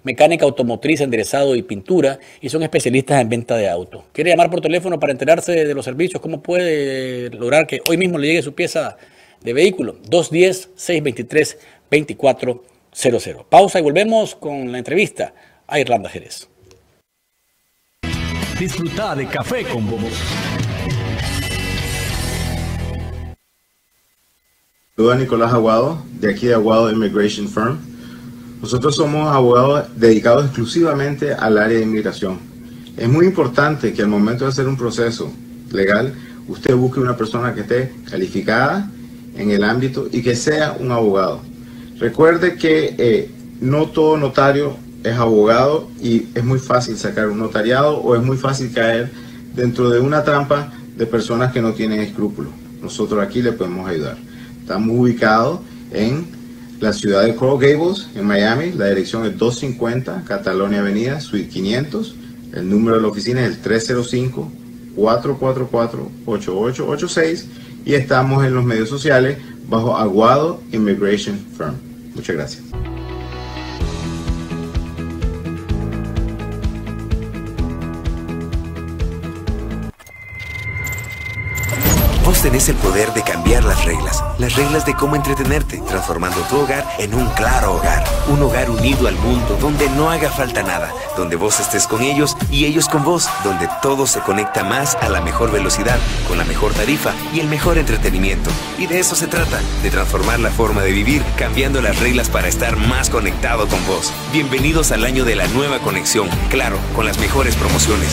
S1: mecánica automotriz, enderezado y pintura, y son especialistas en venta de autos. ¿Quiere llamar por teléfono para enterarse de los servicios? ¿Cómo puede lograr que hoy mismo le llegue su pieza de vehículo? 210-623-24. Pausa y volvemos con la entrevista a Irlanda Jerez. Disfruta de café con Bobos.
S2: Saludos Nicolás Aguado, de aquí de Aguado Immigration Firm. Nosotros somos abogados dedicados exclusivamente al área de inmigración. Es muy importante que al momento de hacer un proceso legal, usted busque una persona que esté calificada en el ámbito y que sea un abogado. Recuerde que eh, no todo notario es abogado y es muy fácil sacar un notariado o es muy fácil caer dentro de una trampa de personas que no tienen escrúpulos. Nosotros aquí le podemos ayudar. Estamos ubicados en la ciudad de Coral Gables, en Miami. La dirección es 250 Catalonia Avenida, Suite 500. El número de la oficina es el 305-444-8886 y estamos en los medios sociales bajo Aguado Immigration Firm. Muchas gracias. el poder de cambiar las reglas, las reglas de cómo entretenerte, transformando tu hogar en un claro hogar, un hogar unido al mundo donde no haga falta nada, donde vos estés con ellos y ellos con vos, donde todo se conecta más a la mejor velocidad, con la mejor tarifa y el mejor entretenimiento. Y de eso se trata, de transformar la forma de vivir, cambiando las reglas para estar más conectado con vos. Bienvenidos al año de la nueva conexión, claro, con las mejores promociones.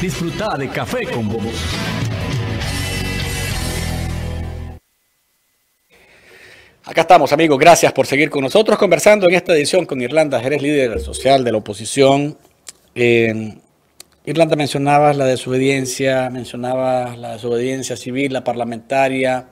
S1: Disfruta de café con vos. Acá estamos, amigos. Gracias por seguir con nosotros conversando en esta edición con Irlanda. Eres líder social de la oposición. Irlanda, mencionabas la desobediencia, mencionaba la desobediencia civil, la parlamentaria,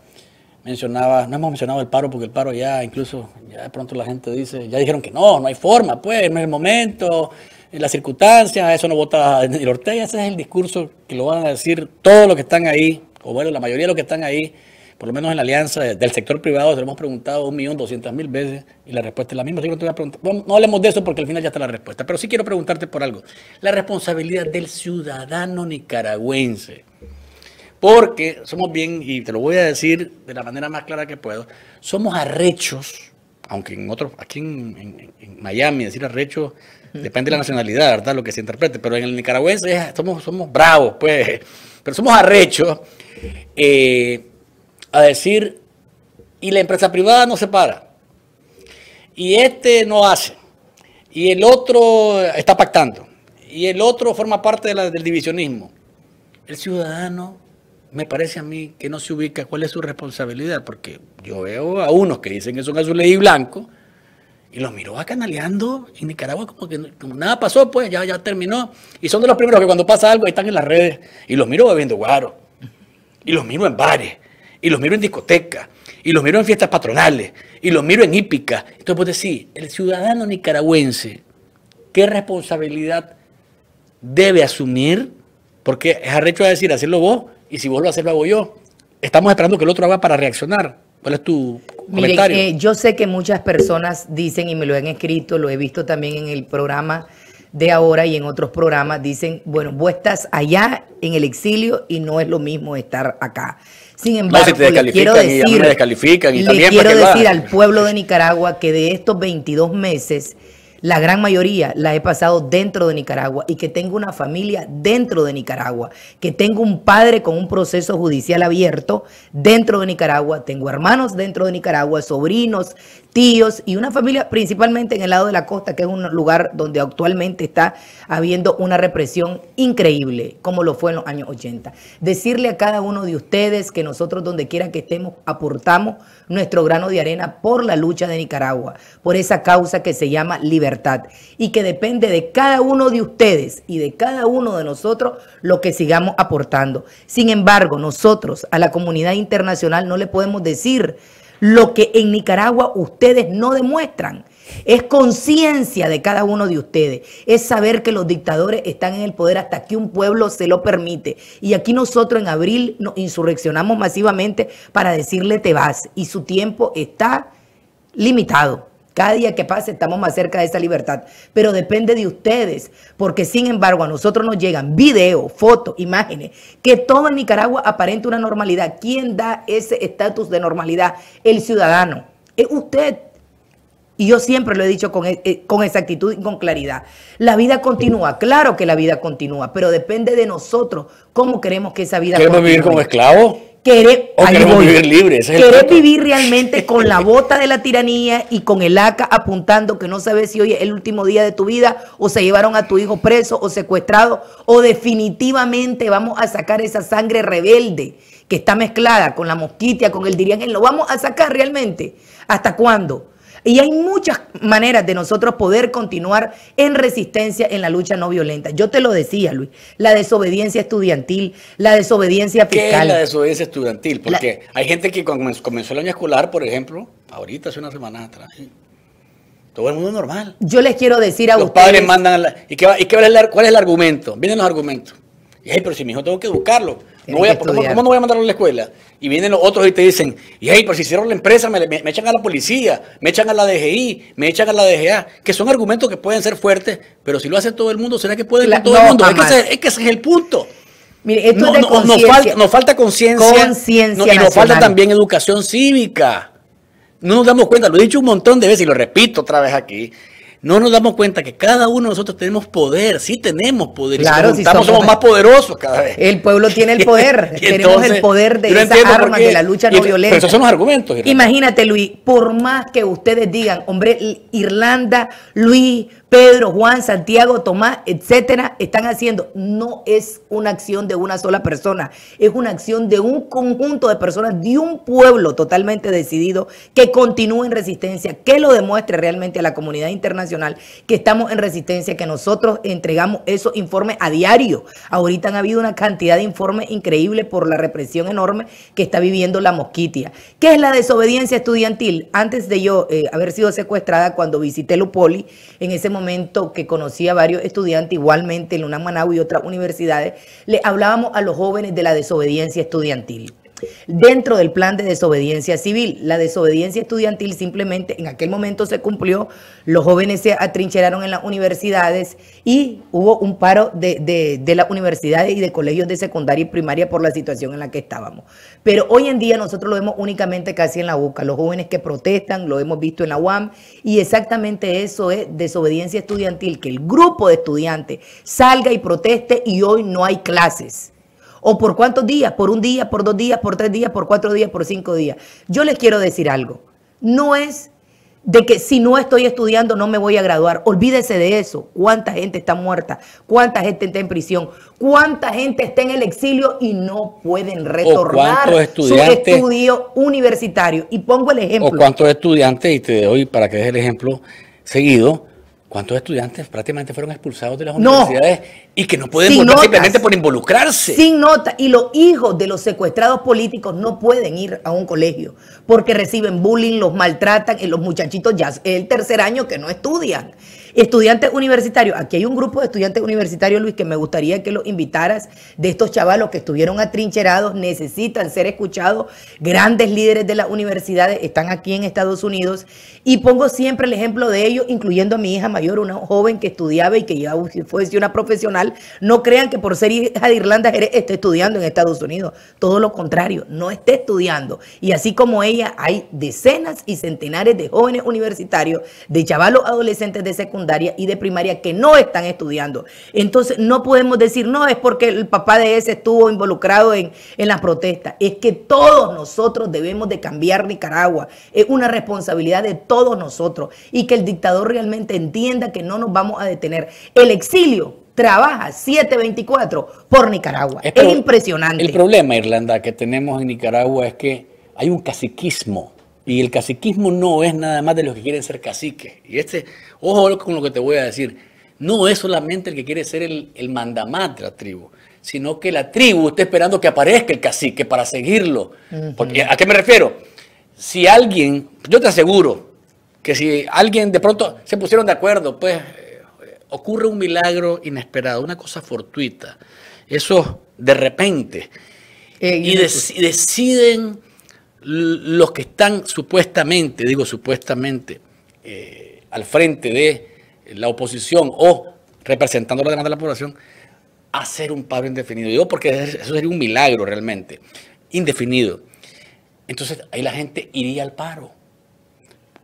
S1: Mencionaba. no hemos mencionado el paro porque el paro ya incluso, ya de pronto la gente dice, ya dijeron que no, no hay forma, pues, no es el momento, en las circunstancias, eso no vota el Ortega, ese es el discurso que lo van a decir todos los que están ahí, o bueno, la mayoría de los que están ahí, por lo menos en la alianza del sector privado, se lo hemos preguntado un millón doscientas mil veces y la respuesta es la misma. no, hablemos de eso porque al final ya está la respuesta, pero sí quiero preguntarte por algo. La responsabilidad del ciudadano nicaragüense. Porque somos bien, y te lo voy a decir de la manera más clara que puedo, somos arrechos, aunque en otros, aquí en, en Miami decir arrechos Depende de la nacionalidad, ¿verdad? Lo que se interprete. Pero en el nicaragüense somos, somos bravos, pues. Pero somos arrechos eh, a decir, y la empresa privada no se para. Y este no hace. Y el otro está pactando. Y el otro forma parte del divisionismo. El ciudadano me parece a mí que no se ubica cuál es su responsabilidad, porque yo veo a unos que dicen que son azules y blancos y los miro a canaleando en Nicaragua como que nada pasó, pues ya, ya terminó. Y son de los primeros que cuando pasa algo ahí están en las redes. Y los miro bebiendo guaro. Y los miro en bares. Y los miro en discotecas. Y los miro en fiestas patronales. Y los miro en hípica. Entonces pues decir, el ciudadano nicaragüense, ¿qué responsabilidad debe asumir? Porque es arrecho a decir, hacerlo vos. Y si vos lo haces, lo hago yo. Estamos esperando que el otro haga para reaccionar. ¿Cuál es tu comentario? Eh,
S3: yo sé que muchas personas dicen y me lo han escrito, lo he visto también en el programa de ahora y en otros programas, dicen, bueno, vos estás allá en el exilio y no es lo mismo estar acá. Sin embargo, y descalifican quiero decir al pueblo de Nicaragua que de estos 22 meses la gran mayoría la he pasado dentro de Nicaragua y que tengo una familia dentro de Nicaragua, que tengo un padre con un proceso judicial abierto dentro de Nicaragua, tengo hermanos dentro de Nicaragua, sobrinos, tíos y una familia principalmente en el lado de la costa, que es un lugar donde actualmente está habiendo una represión increíble, como lo fue en los años 80. Decirle a cada uno de ustedes que nosotros donde quiera que estemos aportamos nuestro grano de arena por la lucha de Nicaragua, por esa causa que se llama libertad y que depende de cada uno de ustedes y de cada uno de nosotros lo que sigamos aportando. Sin embargo, nosotros a la comunidad internacional no le podemos decir lo que en Nicaragua ustedes no demuestran es conciencia de cada uno de ustedes. Es saber que los dictadores están en el poder hasta que un pueblo se lo permite. Y aquí nosotros en abril nos insurreccionamos masivamente para decirle te vas y su tiempo está limitado. Cada día que pase estamos más cerca de esa libertad, pero depende de ustedes, porque sin embargo a nosotros nos llegan videos, fotos, imágenes, que todo en Nicaragua aparenta una normalidad. ¿Quién da ese estatus de normalidad? El ciudadano. Es usted. Y yo siempre lo he dicho con, e, eh, exactitud y con claridad. La vida continúa, claro que la vida continúa, pero depende de nosotros cómo queremos que esa vida ¿Queremos vivir como
S1: esclavos? Querer, vivir libre.
S3: vivir realmente con la bota de la tiranía y con el ACA apuntando que no sabes si hoy es el último día de tu vida o se llevaron a tu hijo preso o secuestrado o definitivamente vamos a sacar esa sangre rebelde que está mezclada con la mosquitia, con el dirían, lo vamos a sacar realmente. ¿Hasta cuándo? Y hay muchas maneras de nosotros poder continuar en resistencia en la lucha no violenta. Yo te lo decía, Luis, la desobediencia estudiantil, la desobediencia fiscal. ¿Qué es la
S1: desobediencia estudiantil? Porque hay gente que cuando comenzó el año escolar, por ejemplo, ahorita hace una semana atrás, todo el mundo normal. Yo les quiero decir a ustedes. Los padres mandan. ¿Y, qué, y cuál es el argumento? Vienen los argumentos. Y hey, pero si mi hijo tengo que educarlo, ¿cómo, no voy a mandarlo a la escuela? Y vienen los otros y te dicen, y hey, pero si hicieron la empresa, me, echan a la policía, me echan a la DGI, me echan a la DGA, que son argumentos que pueden ser fuertes, pero si lo hace todo el mundo, ¿será que puede ir todo el mundo? Es que, ese, es el punto. Mire, nos, falta, conciencia. y nos falta también educación cívica. No nos damos cuenta, lo he dicho un montón de veces y lo repito otra vez aquí no nos damos cuenta que cada uno de nosotros tenemos poder, sí tenemos
S3: poder. somos, más poderosos cada vez. El pueblo tiene el poder, tenemos el poder de esas armas, de la lucha no violenta. Pero son los argumentos. Imagínate, Luis, por más que ustedes digan, hombre, Irlanda, Luis, Pedro, Juan, Santiago, Tomás, etcétera, están haciendo. No es una acción de una sola persona, es una acción de un conjunto de personas, de un pueblo totalmente decidido que continúe en resistencia, que lo demuestre realmente a la comunidad internacional que estamos en resistencia, que nosotros entregamos esos informes a diario. Ahorita han habido una cantidad de informes increíbles por la represión enorme que está viviendo la mosquitia. ¿Qué es la desobediencia estudiantil? Antes de yo eh, haber sido secuestrada, cuando visité Lupoli, en ese momento que conocí a varios estudiantes, igualmente en una Managua y otras universidades, le hablábamos a los jóvenes de la desobediencia estudiantil dentro del plan de desobediencia civil. La desobediencia estudiantil simplemente en aquel momento se cumplió, los jóvenes se atrincheraron en las universidades y hubo un paro de, las universidades y de colegios de secundaria y primaria por la situación en la que estábamos. Pero hoy en día nosotros lo vemos únicamente casi en la boca, los jóvenes que protestan, lo hemos visto en la UAM y exactamente eso es desobediencia estudiantil, que el grupo de estudiantes salga y proteste y hoy no hay clases. ¿O por cuántos días? ¿Por un día? ¿Por dos días? ¿Por tres días? ¿Por cuatro días? ¿Por cinco días? Yo les quiero decir algo. No es de que si no estoy estudiando no me voy a graduar. Olvídese de eso. ¿Cuánta gente está muerta? ¿Cuánta gente está en prisión? ¿Cuánta gente está en el exilio y no pueden retornar su estudio universitario? Y pongo el ejemplo. ¿O
S1: cuántos estudiantes, y te doy para que des el ejemplo seguido, ¿Cuántos estudiantes prácticamente fueron expulsados de las universidades y que no pueden volver simplemente por involucrarse? Sin
S3: nota. Y los hijos de los secuestrados políticos no pueden ir a un colegio porque reciben bullying, los maltratan, y los muchachitos ya es el tercer año que no estudian. Estudiantes universitarios, aquí hay un grupo de estudiantes universitarios, Luis, que me gustaría que los invitaras, de estos chavalos que estuvieron atrincherados, necesitan ser escuchados, grandes líderes de las universidades están aquí en Estados Unidos y pongo siempre el ejemplo de ellos, incluyendo a mi hija mayor, una joven que estudiaba y que ya fuese una profesional, no crean que por ser hija de Irlanda esté estudiando en Estados Unidos, todo lo contrario, no esté estudiando y así como ella hay decenas y centenares de jóvenes universitarios, de chavalos adolescentes de secundaria, y de primaria que no están estudiando. Entonces no podemos decir, no, es porque el papá de ese estuvo involucrado en, en las protestas. Es que todos nosotros debemos de cambiar Nicaragua. Es una responsabilidad de todos nosotros y que el dictador realmente entienda que no nos vamos a detener. El exilio trabaja 724 por Nicaragua. Es, es,
S1: impresionante. El problema, Irlanda, que tenemos en Nicaragua es que hay un caciquismo. Y el caciquismo no es nada más de los que quieren ser caciques. Y este, Ojo con lo que te voy a decir. No es solamente el que quiere ser el, el de la tribu, sino que la tribu está esperando que aparezca el cacique para seguirlo. Porque, ¿A qué me refiero? Si alguien, yo te aseguro que si alguien de pronto se pusieron de acuerdo, pues eh, ocurre un milagro inesperado, una cosa fortuita. Eso de repente. Eh, y, deciden los que están supuestamente, digo supuestamente, eh, al frente de la oposición o representando la demanda de la población, hacer un paro indefinido. Digo porque eso sería un milagro realmente, indefinido. Entonces ahí la gente iría al paro.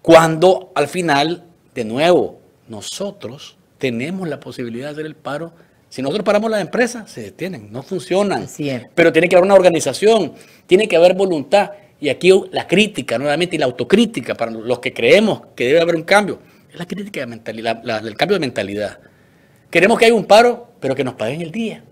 S1: Cuando al final, de nuevo, nosotros tenemos la posibilidad de hacer el paro. Si nosotros paramos las empresas, se detienen, no funcionan. Pero tiene que haber una organización, tiene que haber voluntad. Y aquí la crítica, nuevamente, y la autocrítica para los que creemos que debe haber un cambio. Es la crítica de el cambio de mentalidad. Queremos que haya un paro, pero que nos paguen el día.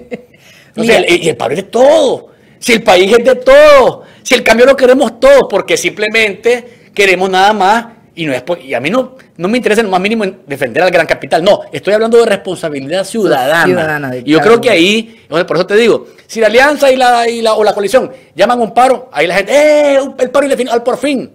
S1: y el paro es de todo. Si el país es de todo. Si el cambio lo queremos todos, porque simplemente queremos nada más. Y, no es, y a mí no, no me interesa más mínimo defender al gran capital. No, estoy hablando de responsabilidad ciudadana. y yo creo que ahí, por eso te digo, si la alianza y la, y la, o la coalición llaman un paro, ahí la gente, ¡eh! El paro al por fin.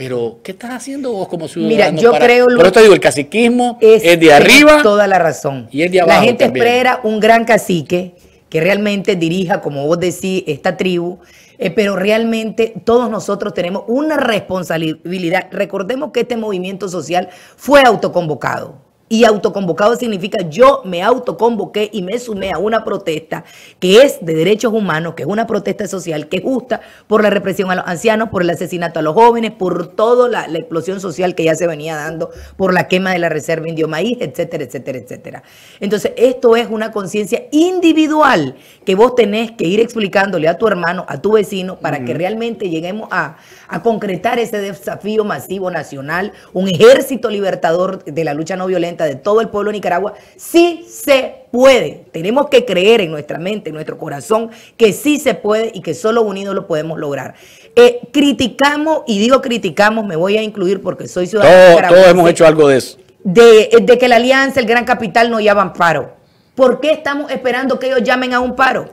S1: Pero, ¿qué estás haciendo vos
S3: como ciudadano? Mira, yo creo. Por digo, el caciquismo es, de arriba. Toda la razón. Y es de abajo. La gente espera un gran cacique que realmente dirija, como vos decís, esta tribu. Eh, pero realmente todos nosotros tenemos una responsabilidad. Recordemos que este movimiento social fue autoconvocado. Y autoconvocado significa yo me autoconvoqué y me sumé a una protesta que es de derechos humanos, que es una protesta social, que es justa por la represión a los ancianos, por el asesinato a los jóvenes, por toda la, explosión social que ya se venía dando, por la quema de la reserva indio maíz, etcétera, etcétera, etcétera. Entonces, esto es una conciencia individual que vos tenés que ir explicándole a tu hermano, a tu vecino, para que realmente lleguemos a concretar ese desafío masivo nacional, un ejército libertador de la lucha no violenta de todo el pueblo de Nicaragua, sí se puede. Tenemos que creer en nuestra mente, en nuestro corazón, que sí se puede y que solo unidos lo podemos lograr. Eh, criticamos, y digo criticamos, me voy a incluir porque soy ciudadano. Todos hemos hecho algo de eso. De, de que la alianza, el gran capital, no llaman paro. ¿Por qué estamos esperando que ellos llamen a un paro?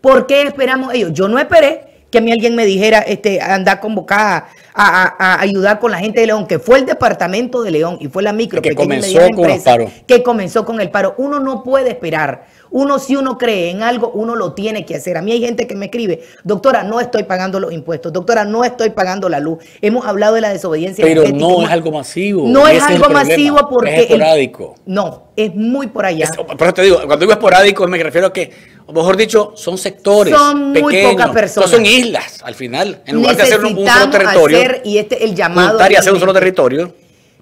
S3: ¿Por qué esperamos ellos? Yo no esperé, que a mí alguien me dijera, este, anda convocada a, ayudar con la gente de León, que fue el departamento de León y fue la micro, que comenzó con el paro. que comenzó con el paro. Uno no puede esperar uno, si uno cree en algo, uno lo tiene que hacer. A mí hay gente que me escribe, doctora, no estoy pagando los impuestos, doctora, no estoy pagando la luz. Hemos hablado de la desobediencia. Pero no es algo
S1: masivo. No es algo masivo porque. Es esporádico.
S3: no, es muy por allá. por
S1: eso te digo, cuando digo esporádico, me refiero a que, mejor dicho, son sectores. Son muy pocas personas. No son islas, al final. En lugar de hacer un, solo territorio.
S3: y este el llamado. Hacer un solo territorio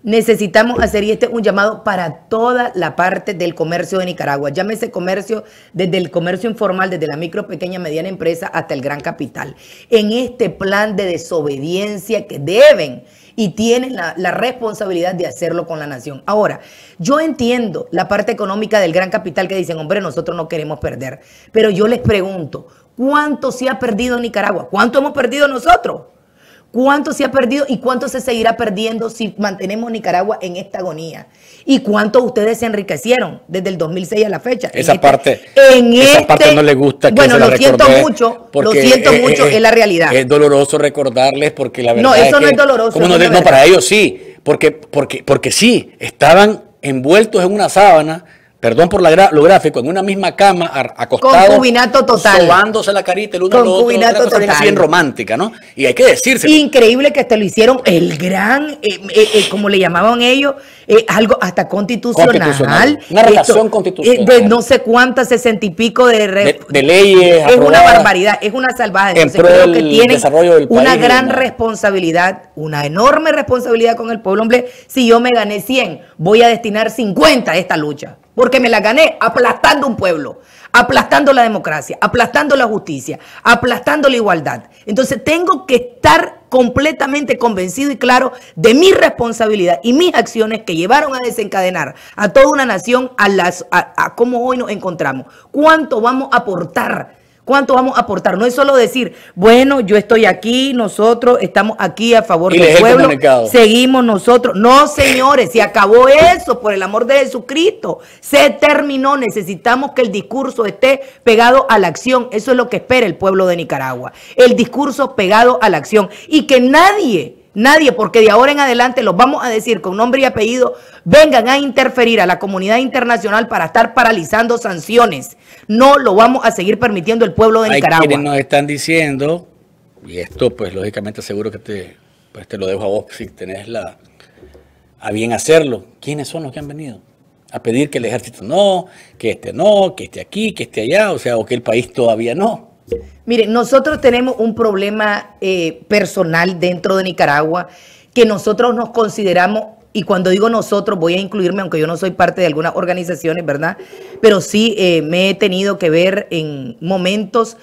S3: Necesitamos hacer, este un llamado para toda la parte del comercio de Nicaragua. Llámese comercio desde el comercio informal, desde la micro, pequeña, mediana empresa hasta el gran capital. En este plan de desobediencia que deben y tienen la, responsabilidad de hacerlo con la nación. Ahora, yo entiendo la parte económica del gran capital que dicen, hombre, nosotros no queremos perder, pero yo les pregunto, ¿cuánto se ha perdido Nicaragua? ¿Cuánto hemos perdido nosotros? cuánto se ha perdido y cuánto se seguirá perdiendo si mantenemos Nicaragua en esta agonía. Y cuánto ustedes se enriquecieron desde el 2006 a la fecha. Esa este en parte. Este no le gusta. Que bueno, se la lo siento mucho. Lo siento mucho. Es, la realidad.
S1: Es doloroso recordarles porque la verdad. No, eso no es doloroso. No, para ellos sí. Porque, porque, porque sí, estaban envueltos en una sábana perdón por lo gráfico, en una misma cama, acostados. Concubinato total. Sobándose la carita el uno al otro. Una cosa total. romántica, ¿no? Y hay que decirse. Increíble
S3: que te lo hicieron el gran, eh, eh, eh, como le llamaban ellos, algo hasta constitucional. Una relación constitucional. de pues, no sé cuántas, sesenta y pico de, leyes. Es una barbaridad, es una salvaje. En pro que una gran responsabilidad, una enorme responsabilidad con el pueblo. Hombre, si yo me gané 100, voy a destinar 50 a esta lucha porque me la gané aplastando un pueblo, aplastando la democracia, aplastando la justicia, aplastando la igualdad. Entonces tengo que estar completamente convencido y claro de mi responsabilidad y mis acciones que llevaron a desencadenar a toda una nación a, las, cómo hoy nos encontramos. ¿Cuánto vamos a aportar ¿Cuánto vamos a aportar? No es solo decir, bueno, yo estoy aquí, nosotros estamos aquí a favor del pueblo, seguimos nosotros. No, señores, si acabó eso, por el amor de Jesucristo. Se terminó, necesitamos que el discurso esté pegado a la acción. Eso es lo que espera el pueblo de Nicaragua. El discurso pegado a la acción. Y que nadie Nadie, porque de ahora en adelante los vamos a decir con nombre y apellido, vengan a interferir a la comunidad internacional para estar paralizando sanciones. No lo vamos a seguir permitiendo el pueblo de Hay Quienes nos
S1: están diciendo, y esto pues lógicamente seguro que te, pues, te lo dejo a vos si tenés la, a bien hacerlo. ¿Quiénes son los que han venido? A pedir que el ejército no, que este no, que esté aquí, que esté allá, o sea, o que el país todavía no.
S3: Mire, nosotros tenemos un problema eh, personal dentro de Nicaragua que nosotros nos consideramos, y cuando digo nosotros voy a incluirme, aunque yo no soy parte de algunas organizaciones, ¿verdad? Pero sí eh, me he tenido que ver en momentos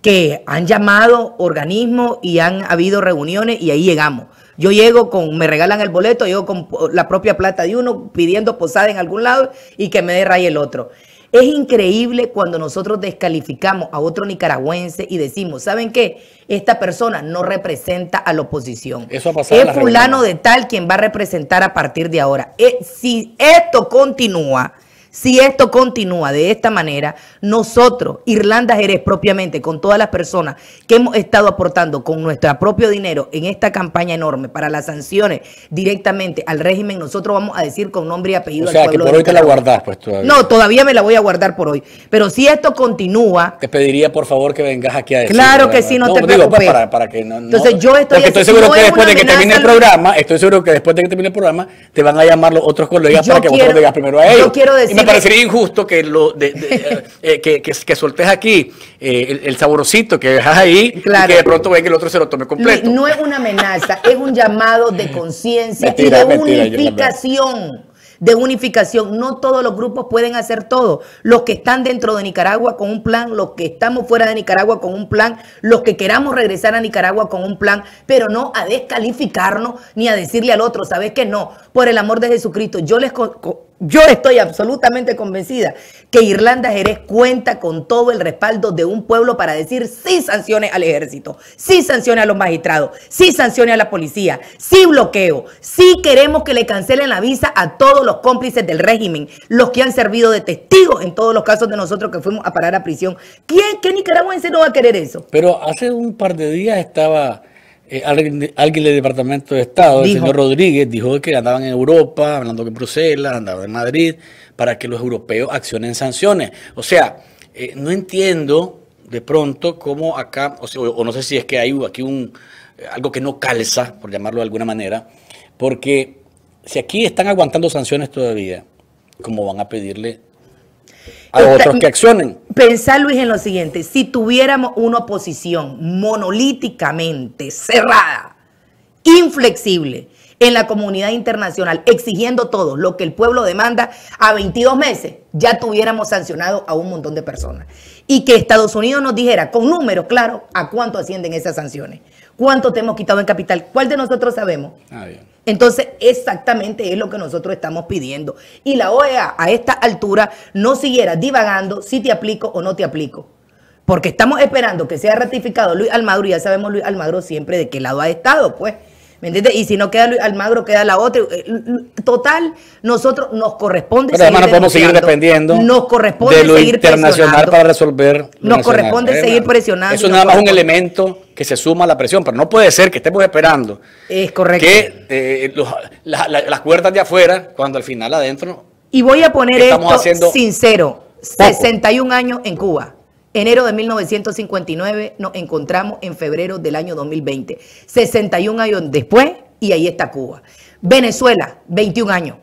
S3: que han llamado organismos y han habido reuniones y ahí llegamos. Yo llego con, me regalan el boleto, llego con la propia plata de uno pidiendo posada en algún lado y que me dé ray el otro. Es increíble cuando nosotros descalificamos a otro nicaragüense y decimos, ¿saben qué? Esta persona no representa a la oposición. Eso ha pasado. Es fulano de tal quien va a representar a partir de ahora. Eh, si esto continúa, si esto continúa de esta manera, nosotros, Irlanda Jerez propiamente, con todas las personas que hemos estado aportando con nuestro propio dinero en esta campaña enorme para las sanciones directamente al régimen, nosotros vamos a decir con nombre y apellido. O sea, que por hoy te la
S1: guardás, pues todavía. No,
S3: todavía me la voy a guardar por hoy. Pero si esto continúa.
S1: Te pediría, por favor, que vengas aquí a decir. Claro que sí, no, no te digo, Pues, para, que no, Entonces,
S3: yo estoy. Porque estoy seguro que después de que termine el
S1: programa, estoy seguro que después de que termine el programa, te van a llamar los otros colegas para que vosotros digas primero a ellos. Yo quiero decir parecería injusto que lo eh, eh, que, que, soltes aquí eh, el, saborcito que dejas ahí y que de pronto ve que el otro se lo tome completo.
S3: No, es una amenaza, es un llamado de conciencia y de unificación de unificación. No todos los grupos pueden hacer todo. Los que están dentro de Nicaragua con un plan, los que estamos fuera de Nicaragua con un plan, los que queramos regresar a Nicaragua con un plan, pero no a descalificarnos ni a decirle al otro, ¿sabes qué? No, por el amor de Jesucristo, yo les yo estoy absolutamente convencida que Irlanda Jerez cuenta con todo el respaldo de un pueblo para decir sí sanciones al ejército, sí sanciones a los magistrados, sí sanciones a la policía, sí bloqueo, sí queremos que le cancelen la visa a todos los cómplices del régimen, los que han servido de testigos en todos los casos de nosotros que fuimos a parar a prisión. ¿Quién, qué nicaragüense no va a querer eso? Pero
S1: hace un par de días estaba eh, alguien, del Departamento de Estado, el señor Rodríguez, dijo que andaban en Europa, hablando que en Bruselas, andaban en Madrid, para que los europeos accionen sanciones. O sea, eh, no entiendo de pronto cómo acá, o, no sé si es que hay aquí un eh, algo que no calza, por llamarlo de alguna manera, porque si aquí están aguantando sanciones todavía, ¿cómo van a pedirle a los otros que accionen.
S3: Pensar, Luis, en lo siguiente. Si tuviéramos una oposición monolíticamente cerrada, inflexible, en la comunidad internacional, exigiendo todo lo que el pueblo demanda, a 22 meses ya tuviéramos sancionado a un montón de personas. Y que Estados Unidos nos dijera, con números, claro, a cuánto ascienden esas sanciones. ¿Cuánto te hemos quitado en capital? ¿Cuál de nosotros sabemos? Entonces, exactamente es lo que nosotros estamos pidiendo. Y la OEA a esta altura no siguiera divagando si te aplico o no te aplico. Porque estamos esperando que sea ratificado Luis Almagro y ya sabemos Luis Almagro siempre de qué lado ha estado, pues. ¿Me entiendes? Y si no queda Almagro, queda la otra. Eh, total, nosotros nos corresponde. Pero además no podemos seguir dependiendo. Nos corresponde de lo internacional para
S1: resolver. nos corresponde seguir
S3: presionando. Eso nada más un
S1: elemento que se suma a la presión, pero no puede ser que estemos esperando.
S3: Es correcto. Que
S1: eh, las cuerdas de afuera, cuando al final adentro.
S3: Y voy a poner esto sincero: 61 años en Cuba. Enero de 1959 nos encontramos en febrero del año 2020. 61 años después y ahí está Cuba. Venezuela, 21 años.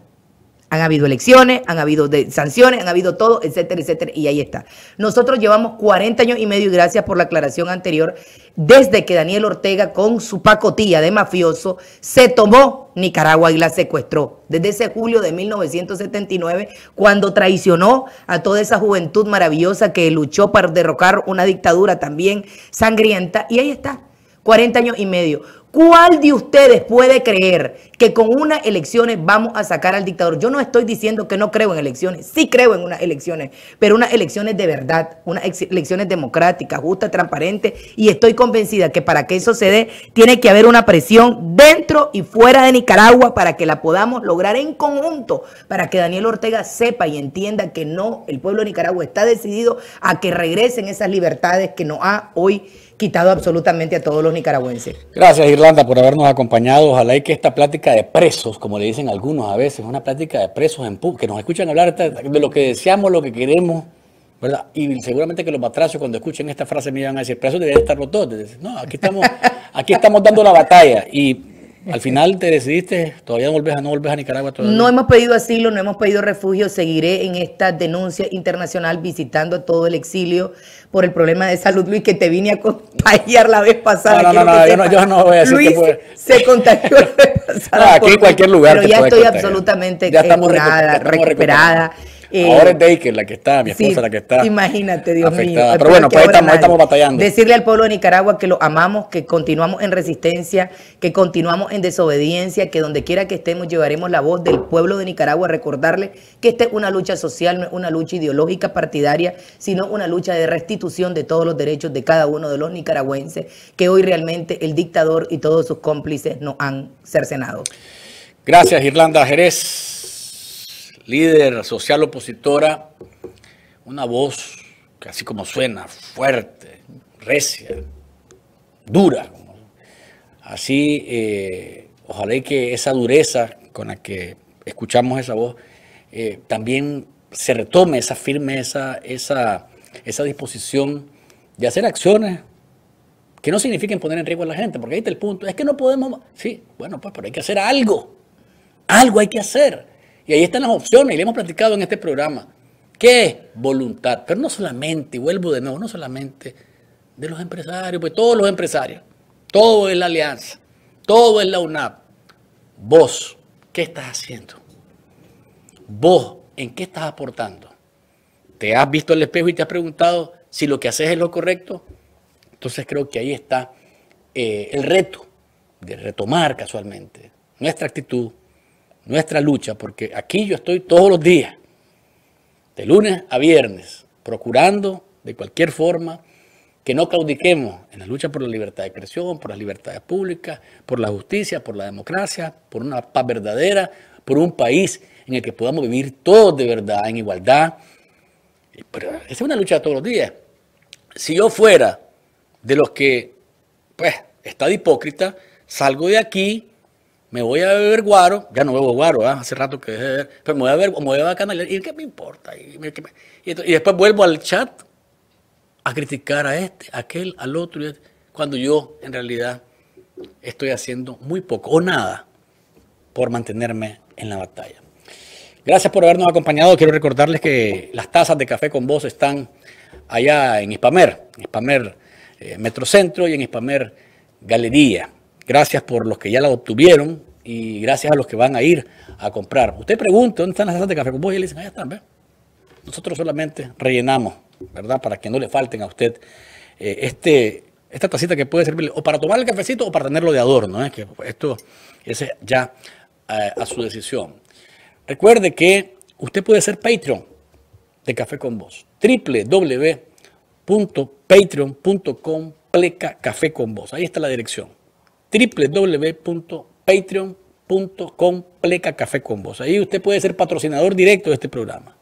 S3: Han habido elecciones, han habido sanciones, han habido todo, etcétera, etcétera, y ahí está. Nosotros llevamos 40 años y medio, y gracias por la aclaración anterior, desde que Daniel Ortega, con su pacotilla de mafioso, se tomó Nicaragua y la secuestró. Desde ese julio de 1979, cuando traicionó a toda esa juventud maravillosa que luchó para derrocar una dictadura también sangrienta, y ahí está. 40 años y medio. ¿Cuál de ustedes puede creer que con unas elecciones vamos a sacar al dictador? Yo no estoy diciendo que no creo en elecciones, sí creo en unas elecciones, pero unas elecciones de verdad, unas elecciones democráticas, justas, transparentes, y estoy convencida que para que eso se dé, tiene que haber una presión dentro y fuera de Nicaragua para que la podamos lograr en conjunto, para que Daniel Ortega sepa y entienda que no, el pueblo de Nicaragua está decidido a que regresen esas libertades que nos ha hoy quitado absolutamente a todos los nicaragüenses.
S1: Gracias, Irlanda, por habernos acompañado. Ojalá y que esta plática de presos, como le dicen algunos a veces, una plática de presos en pub, que nos escuchan hablar de lo que deseamos, lo que queremos. ¿verdad? Y seguramente que los matracios cuando escuchen esta frase me iban a decir, presos deberían estar los dos. No, aquí estamos, aquí estamos dando la batalla. Y al final te decidiste, todavía no volvés, no a Nicaragua. Todavía? No hemos
S3: pedido asilo, no hemos pedido refugio. Seguiré en esta denuncia internacional visitando todo el exilio por el problema de salud. Luis, que te vine a contagiar la vez pasada. No, no, no, yo no, voy a decir se contagió la vez
S1: pasada. aquí en cualquier lugar. Pero ya estoy absolutamente
S3: recuperada. Eh, ahora es
S1: Daker la que está, mi esposa la que está. Imagínate, Dios mío. Pero bueno, pues estamos, estamos, batallando. Decirle
S3: al pueblo de Nicaragua que lo amamos, que continuamos en resistencia, que continuamos en desobediencia, que donde quiera que estemos llevaremos la voz del pueblo de Nicaragua, a recordarle que esta es una lucha social, no es una lucha ideológica partidaria, sino una lucha de restitución de todos los derechos de cada uno de los nicaragüenses, que hoy realmente el dictador y todos sus cómplices nos han cercenado. Gracias,
S1: Irlanda Jerez líder social opositora, una voz que así como suena, fuerte, recia, dura. Así, eh, ojalá y que esa dureza con la que escuchamos esa voz eh, también se retome esa firmeza, esa, esa disposición de hacer acciones que no signifiquen poner en riesgo a la gente, porque ahí está el punto. Es que no podemos. Sí, bueno, pues, pero hay que hacer algo. Algo hay que hacer. Y ahí están las opciones y le hemos platicado en este programa. ¿Qué es voluntad? Pero no solamente, y vuelvo de nuevo, no solamente de los empresarios, pues todos los empresarios, todo es la alianza, todo es la UNAP. Vos, ¿qué estás haciendo? Vos, ¿en qué estás aportando? ¿Te has visto el espejo y te has preguntado si lo que haces es lo correcto? Entonces creo que ahí está eh, el reto de retomar casualmente nuestra actitud, nuestra lucha, porque aquí yo estoy todos los días, de lunes a viernes, procurando de cualquier forma que no caudiquemos en la lucha por la libertad de expresión, por las libertades públicas, por la justicia, por la democracia, por una paz verdadera, por un país en el que podamos vivir todos de verdad, en igualdad. Pero esa es una lucha de todos los días. Si yo fuera de los que, pues, está de hipócrita, salgo de aquí me voy a beber guaro, ya no bebo guaro, ¿ah? hace rato que dejé pero me voy a ver me voy a canal, ¿y qué me importa? Y, después vuelvo al chat a criticar a este, a aquel, al otro, cuando yo en realidad estoy haciendo muy poco o nada por mantenerme en la batalla. Gracias por habernos acompañado. Quiero recordarles que las tazas de café con vos están allá en Hispamer, Hispamer eh, Metrocentro y en Hispamer Galería. Gracias por los que ya la obtuvieron y gracias a los que van a ir a comprar. Usted pregunta dónde están las tazas de café con pues vos y le dicen, ahí están, ¿ves? Nosotros solamente rellenamos, ¿verdad? Para que no le falten a usted eh, este, esta tacita que puede servirle o para tomar el cafecito o para tenerlo de adorno. ¿eh? Que esto es ya eh, a su decisión. Recuerde que usted puede ser Patreon de Café con Vos. www.patreon.com pleca con Vos. Ahí está la dirección www.patreon.com pleca café con vos. Ahí usted puede ser patrocinador directo de este programa.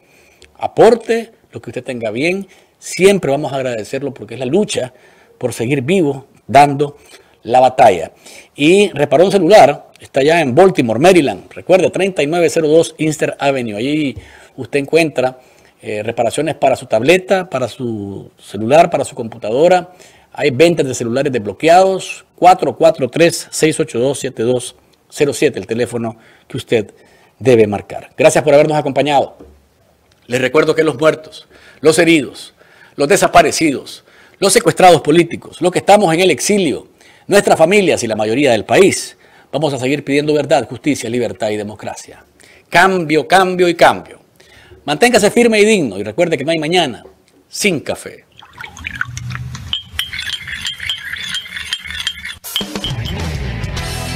S1: Aporte lo que usted tenga bien. Siempre vamos a agradecerlo porque es la lucha por seguir vivo dando la batalla. Y reparó un celular, está ya en Baltimore, Maryland. Recuerde, 3902 Inster Avenue. Allí usted encuentra eh, reparaciones para su tableta, para su celular, para su computadora. Hay ventas de celulares desbloqueados, 443-682-7207, el teléfono que usted debe marcar. Gracias por habernos acompañado. Les recuerdo que los muertos, los heridos, los desaparecidos, los secuestrados políticos, los que estamos en el exilio, nuestras familias y la mayoría del país, vamos a seguir pidiendo verdad, justicia, libertad y democracia. Cambio, cambio y cambio. Manténgase firme y digno y recuerde que no hay mañana sin café.